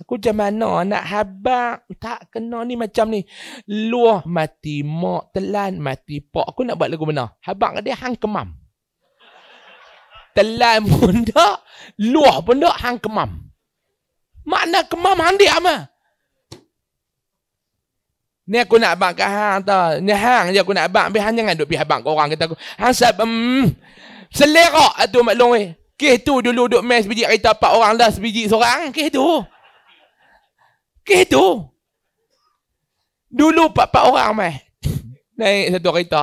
Aku macam mana nak habak tak kena ni macam ni. Luah mati mak telan mati pak. Aku nak buat lagu mana? Habak dia hang kemam. Telan pun tak, luah pun tak hang kemam. Makna kemam handi amah. Ni aku nak abang ke hang tau. Ni hang je aku nak abang. Habis hang jangan duduk pihak abang kau orang kata aku. Hang sebab, um, mm, selera lah tu maklum weh. Kih tu dulu duduk mes sebiji kereta empat orang dah sebiji seorang. Kih tu. Kih tu. Dulu empat-empat orang mai. Naik satu kereta.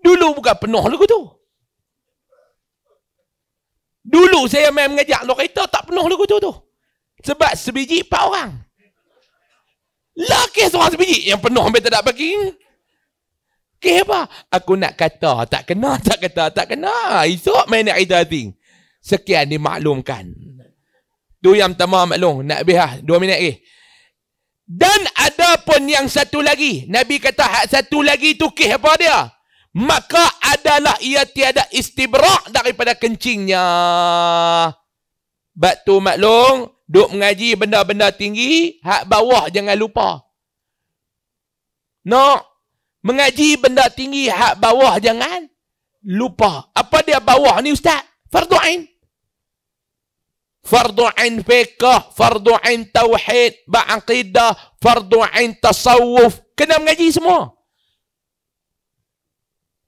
Dulu bukan penuh lagu tu. Dulu saya main mengajak lo kereta tak penuh lagu tu tu. Sebab sebiji empat orang. Lah kes seorang sebiji yang penuh sampai tak nak pergi. Kes apa? Aku nak kata tak kena, tak kata, tak kena. Esok main nak kita hati. Sekian dimaklumkan. Tu yang pertama maklum. Nak habis lah. Dua minit lagi. Dan ada pun yang satu lagi. Nabi kata hak satu lagi tu kes apa dia? Maka adalah ia tiada istibrak daripada kencingnya. batu maklum, Duk mengaji benda-benda tinggi, hak bawah jangan lupa. No, mengaji benda tinggi, hak bawah jangan lupa. Apa dia bawah ni ustaz? Fardu ain. Fardu ain fiqh, fardu ain tauhid, ba'aqidah, fardu ain tasawuf. Kena mengaji semua.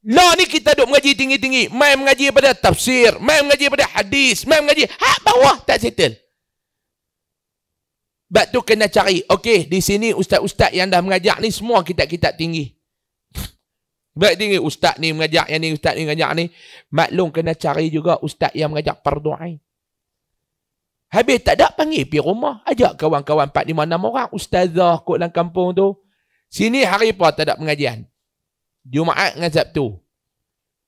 Nah ni kita duk mengaji tinggi-tinggi. Main mengaji pada tafsir. Main mengaji pada hadis. Main mengaji. Hak bawah tak settle. Sebab tu kena cari. Okey, di sini ustaz-ustaz yang dah mengajak ni semua kitab-kitab tinggi. Baik tinggi ustaz ni mengajak, yang ni, ustaz ni mengajak ni. Maklum kena cari juga ustaz yang mengajak perdu'ai. Habis tak ada panggil pergi rumah. Ajak kawan-kawan 4, 5, 6 orang. Ustazah kot dalam kampung tu. Sini hari apa tak ada pengajian. Jumaat dengan Sabtu.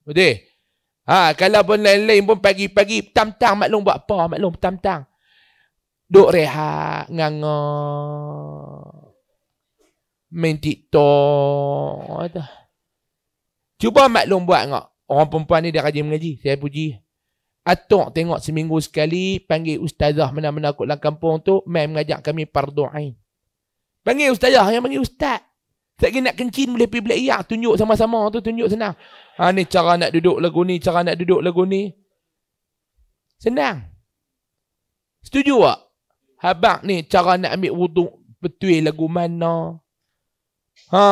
Betul? Ha, kalau pun lain-lain pun pagi-pagi. Petang-petang maklum buat apa? Maklum petang-petang. Duk rehat Nganga Main TikTok Ada Cuba maklum buat ngak Orang perempuan ni dia rajin mengaji Saya puji Atok tengok seminggu sekali Panggil ustazah mana-mana kot dalam kampung tu Main mengajak kami pardu'ain Panggil ustazah yang panggil ustaz Tak kena nak kencin boleh pergi belak iak Tunjuk sama-sama tu tunjuk senang Ha ni cara nak duduk lagu ni Cara nak duduk lagu ni Senang Setuju tak? Habak ni cara nak ambil wuduk betul lagu mana? Ha,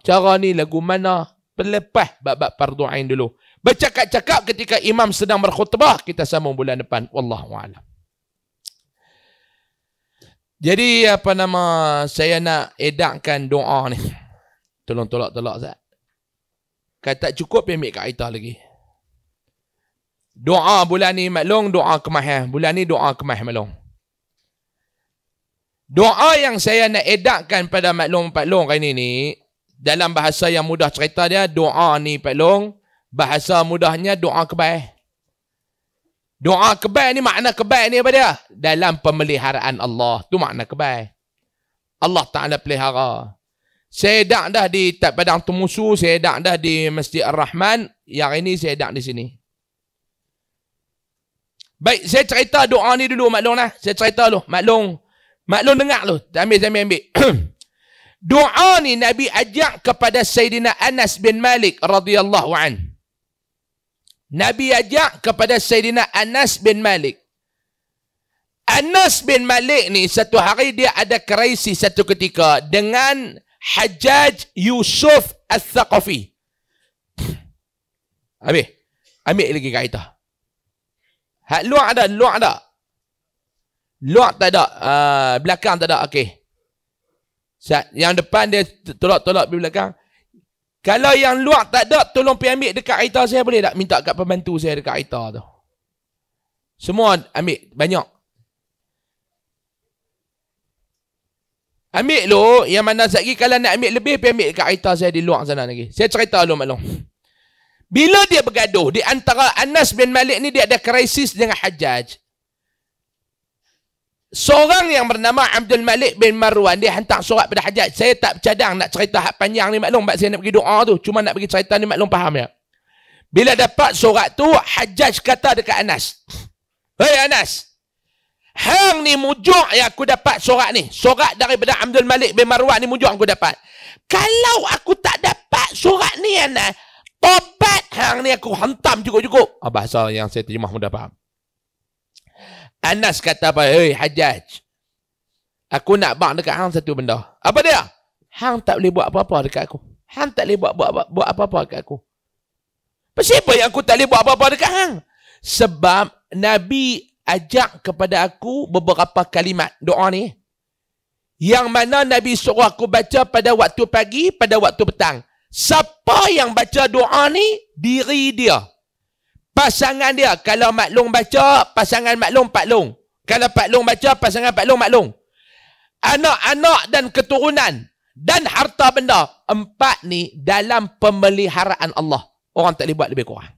cara ni lagu mana? Pelepas bab-bab fardu ain dulu. Bercakap-cakap ketika imam sedang berkhutbah kita sama bulan depan. Wallahu a'lam. Jadi apa nama saya nak edakkan doa ni. Tolong tolak-tolak Ustaz. kata tak cukup pergi ambil kaita lagi. Doa bulan ni maklong, doa kemahir. Eh. Bulan ni doa kemahir maklong. Doa yang saya nak edakkan pada Mak Long, Pak Long kali ni dalam bahasa yang mudah cerita dia doa ni Pak Long bahasa mudahnya doa kebaik. Doa kebaik ni makna kebaik ni apa dia? Dalam pemeliharaan Allah tu makna kebaik. Allah Taala pelihara. Saya dak dah di tak padang temusu, saya dak dah di Masjid Ar-Rahman, yang ini saya dak di sini. Baik, saya cerita doa ni dulu Mak Long maklumlah. Saya cerita dulu Mak Long. Maklum dengar tu. Ambil, ambil, ambil. Doa ni Nabi ajak kepada Sayyidina Anas bin Malik radhiyallahu an. Nabi ajak kepada Sayyidina Anas bin Malik. Anas bin Malik ni satu hari dia ada krisis satu ketika dengan Hajjaj Yusuf Al-Thaqafi. Ambil. Ambil lagi kaitah. Hak luar ada, luar ada. Luar tak ada. Uh, belakang tak ada. Okey. Yang depan dia tolak-tolak di belakang. Kalau yang luar tak ada, tolong pergi ambil dekat Aita saya boleh tak? Minta kat pembantu saya dekat Aita tu. Semua ambil. Banyak. Ambil lo yang mana sekejap kalau nak ambil lebih, pergi ambil dekat Aita saya di luar sana lagi. Saya cerita lo maklum. Bila dia bergaduh, di antara Anas bin Malik ni dia ada krisis dengan Hajjaj. Seorang yang bernama Abdul Malik bin Marwan dia hantar surat pada hajat. Saya tak bercadang nak cerita hak panjang ni maklum sebab saya nak pergi doa tu. Cuma nak pergi cerita ni maklum faham ya. Bila dapat surat tu, Hajjaj kata dekat Anas. Hei Anas. Hang ni mujur yang aku dapat surat ni. Surat daripada Abdul Malik bin Marwan ni mujur aku dapat. Kalau aku tak dapat surat ni Anas, tobat hang ni aku hantam cukup-cukup. Ah, bahasa yang saya terjemah mudah faham. Anas kata apa? Hei Hajjaj. Aku nak bak dekat hang satu benda. Apa dia? Hang tak boleh buat apa-apa dekat aku. Hang tak boleh buat apa-apa dekat aku. Kenapa yang aku tak boleh buat apa-apa dekat hang? Sebab Nabi ajak kepada aku beberapa kalimat doa ni. Yang mana Nabi suruh aku baca pada waktu pagi, pada waktu petang. Siapa yang baca doa ni, diri dia. Pasangan dia kalau Mak Long baca, pasangan Mak Long, Pak Long. Kalau Pak Long baca, pasangan Pak Long, Mak Long. Anak-anak dan keturunan dan harta benda. Empat ni dalam pemeliharaan Allah. Orang tak boleh buat lebih kurang.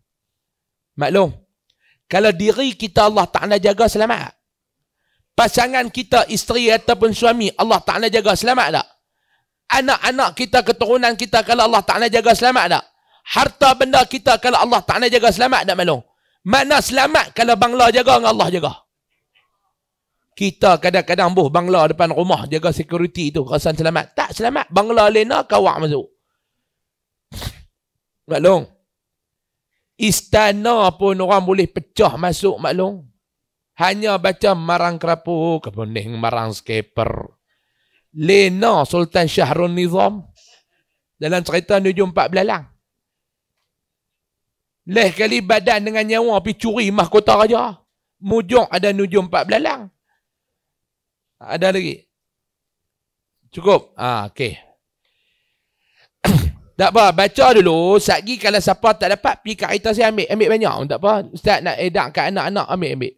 Mak Long, kalau diri kita Allah tak nak jaga selamat. Pasangan kita, isteri ataupun suami, Allah tak nak jaga selamat tak? Anak-anak kita, keturunan kita, kalau Allah tak nak jaga selamat tak? harta benda kita kalau Allah tak nak jaga selamat tak malu. Mana selamat kalau bangla jaga dengan Allah jaga. Kita kadang-kadang buh bangla depan rumah jaga security tu rasa selamat. Tak selamat. Bangla lena kawak masuk. Maklum. Istana pun orang boleh pecah masuk maklum. Hanya baca marang kerapu, kebening marang skaper. Lena Sultan Syahrul Nizam. Dalam cerita nujum 714 lang. Lain kali badan dengan nyawa pergi curi mahkota raja. Mujung ada nujum empat belalang. Ada lagi? Cukup? Ah, okey. tak apa, baca dulu. Satgi kalau siapa tak dapat, pergi kat kereta saya ambil. Ambil banyak pun tak apa. Ustaz nak edak ke anak-anak, ambil-ambil.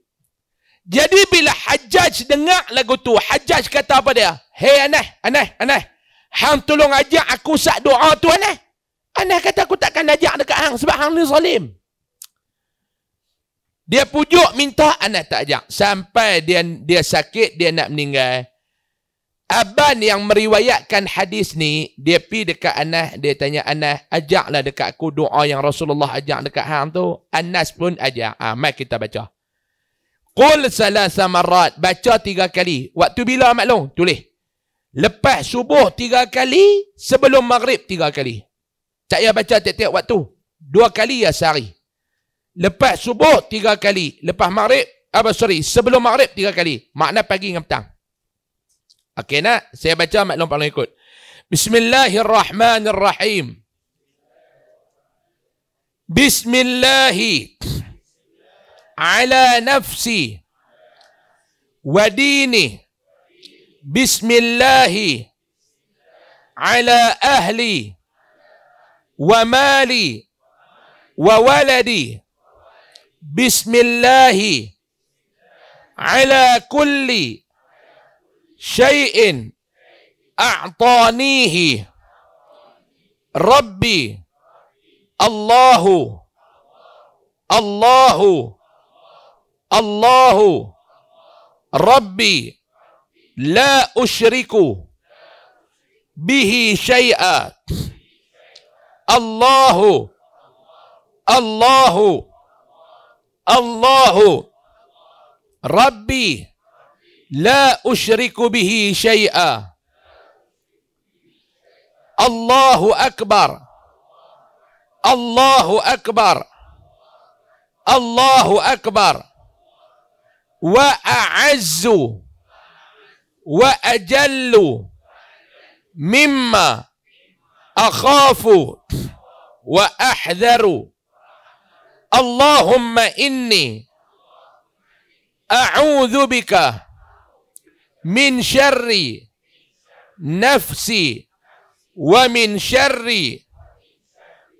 Jadi bila Hajjaj dengar lagu tu, Hajjaj kata apa dia? Hei aneh, aneh, aneh. Hang tolong ajak aku sak doa tu aneh. Anak kata aku takkan ajak dekat hang sebab hang ni zalim. Dia pujuk minta anak tak ajak. Sampai dia dia sakit, dia nak meninggal. Aban yang meriwayatkan hadis ni, dia pi dekat Anas, dia tanya Anas, ajaklah dekat aku doa yang Rasulullah ajak dekat hang tu. Anas pun ajak. Ah, ha, mai kita baca. Qul salasa marat. Baca tiga kali. Waktu bila maklum? Tulis. Lepas subuh tiga kali, sebelum maghrib tiga kali. Tak payah baca tiap-tiap waktu. Dua kali ya sehari. Lepas subuh, tiga kali. Lepas maghrib, apa sorry, sebelum maghrib, tiga kali. Makna pagi dengan petang. Okey nak? Saya baca maklum paling ikut. Bismillahirrahmanirrahim. Bismillahi ala nafsi wadini. dini Bismillahi ala ahli ومالي وولدي بسم الله على كل شيء أعطانيه ربي الله الله الله ربي لا أشرك به شيئا الله الله الله ربي لا أشرك به شيئا الله أكبر الله أكبر الله أكبر وأعز وأجل مما أخاف وأحذر اللهم إني أعوذ بك من شر نفسي ومن شر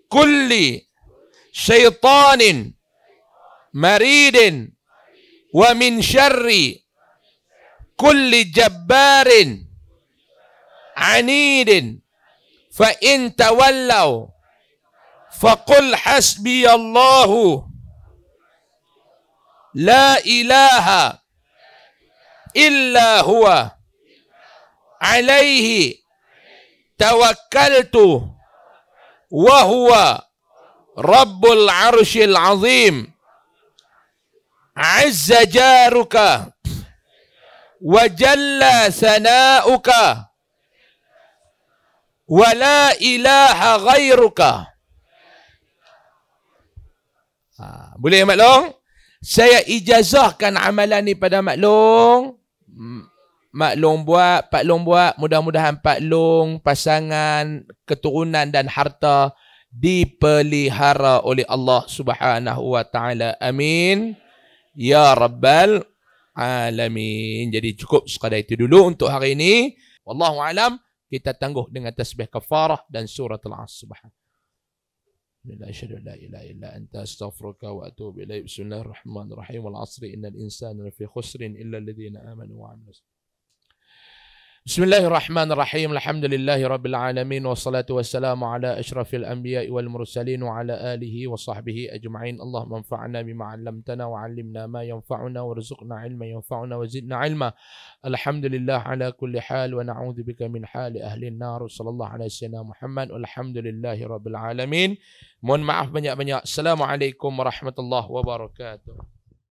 كل شيطان مريد ومن شر كل جبار عنيد فإن تولوا فقل حسبي الله لا إله إلا هو عليه توكلت وهو رب العرش العظيم عز جارك وجل ثناؤك wa la ilaha ghairuka. Ha, boleh Mak Long? Saya ijazahkan amalan ni pada Mak Long. Mak Long buat, Pak Long buat. Mudah-mudahan Pak Long, pasangan, keturunan dan harta dipelihara oleh Allah Subhanahu wa taala. Amin. Ya Rabbal alamin. Jadi cukup sekadar itu dulu untuk hari ini. Wallahu alam kita tangguh dengan tasbih kafarah dan surah al-asr subhanallah la ilaha illa anta astaghfiruka wa atubu ilaik bismillahirrahmanirrahim wal asri innal insana lafi khusr illa alladhina amanu wa amilus بسم الله الرحمن الرحيم الحمد لله رب العالمين والصلاة والسلام على أشرف الأنبياء والمرسلين وعلى آله وصحبه أجمعين اللهم انفعنا بما علمتنا وعلمنا ما ينفعنا وارزقنا علما ينفعنا وزدنا علما الحمد لله على كل حال ونعوذ بك من حال أهل النار صلى الله على سيدنا محمد والحمد لله رب العالمين من mohon maaf السلام عليكم ورحمة الله وبركاته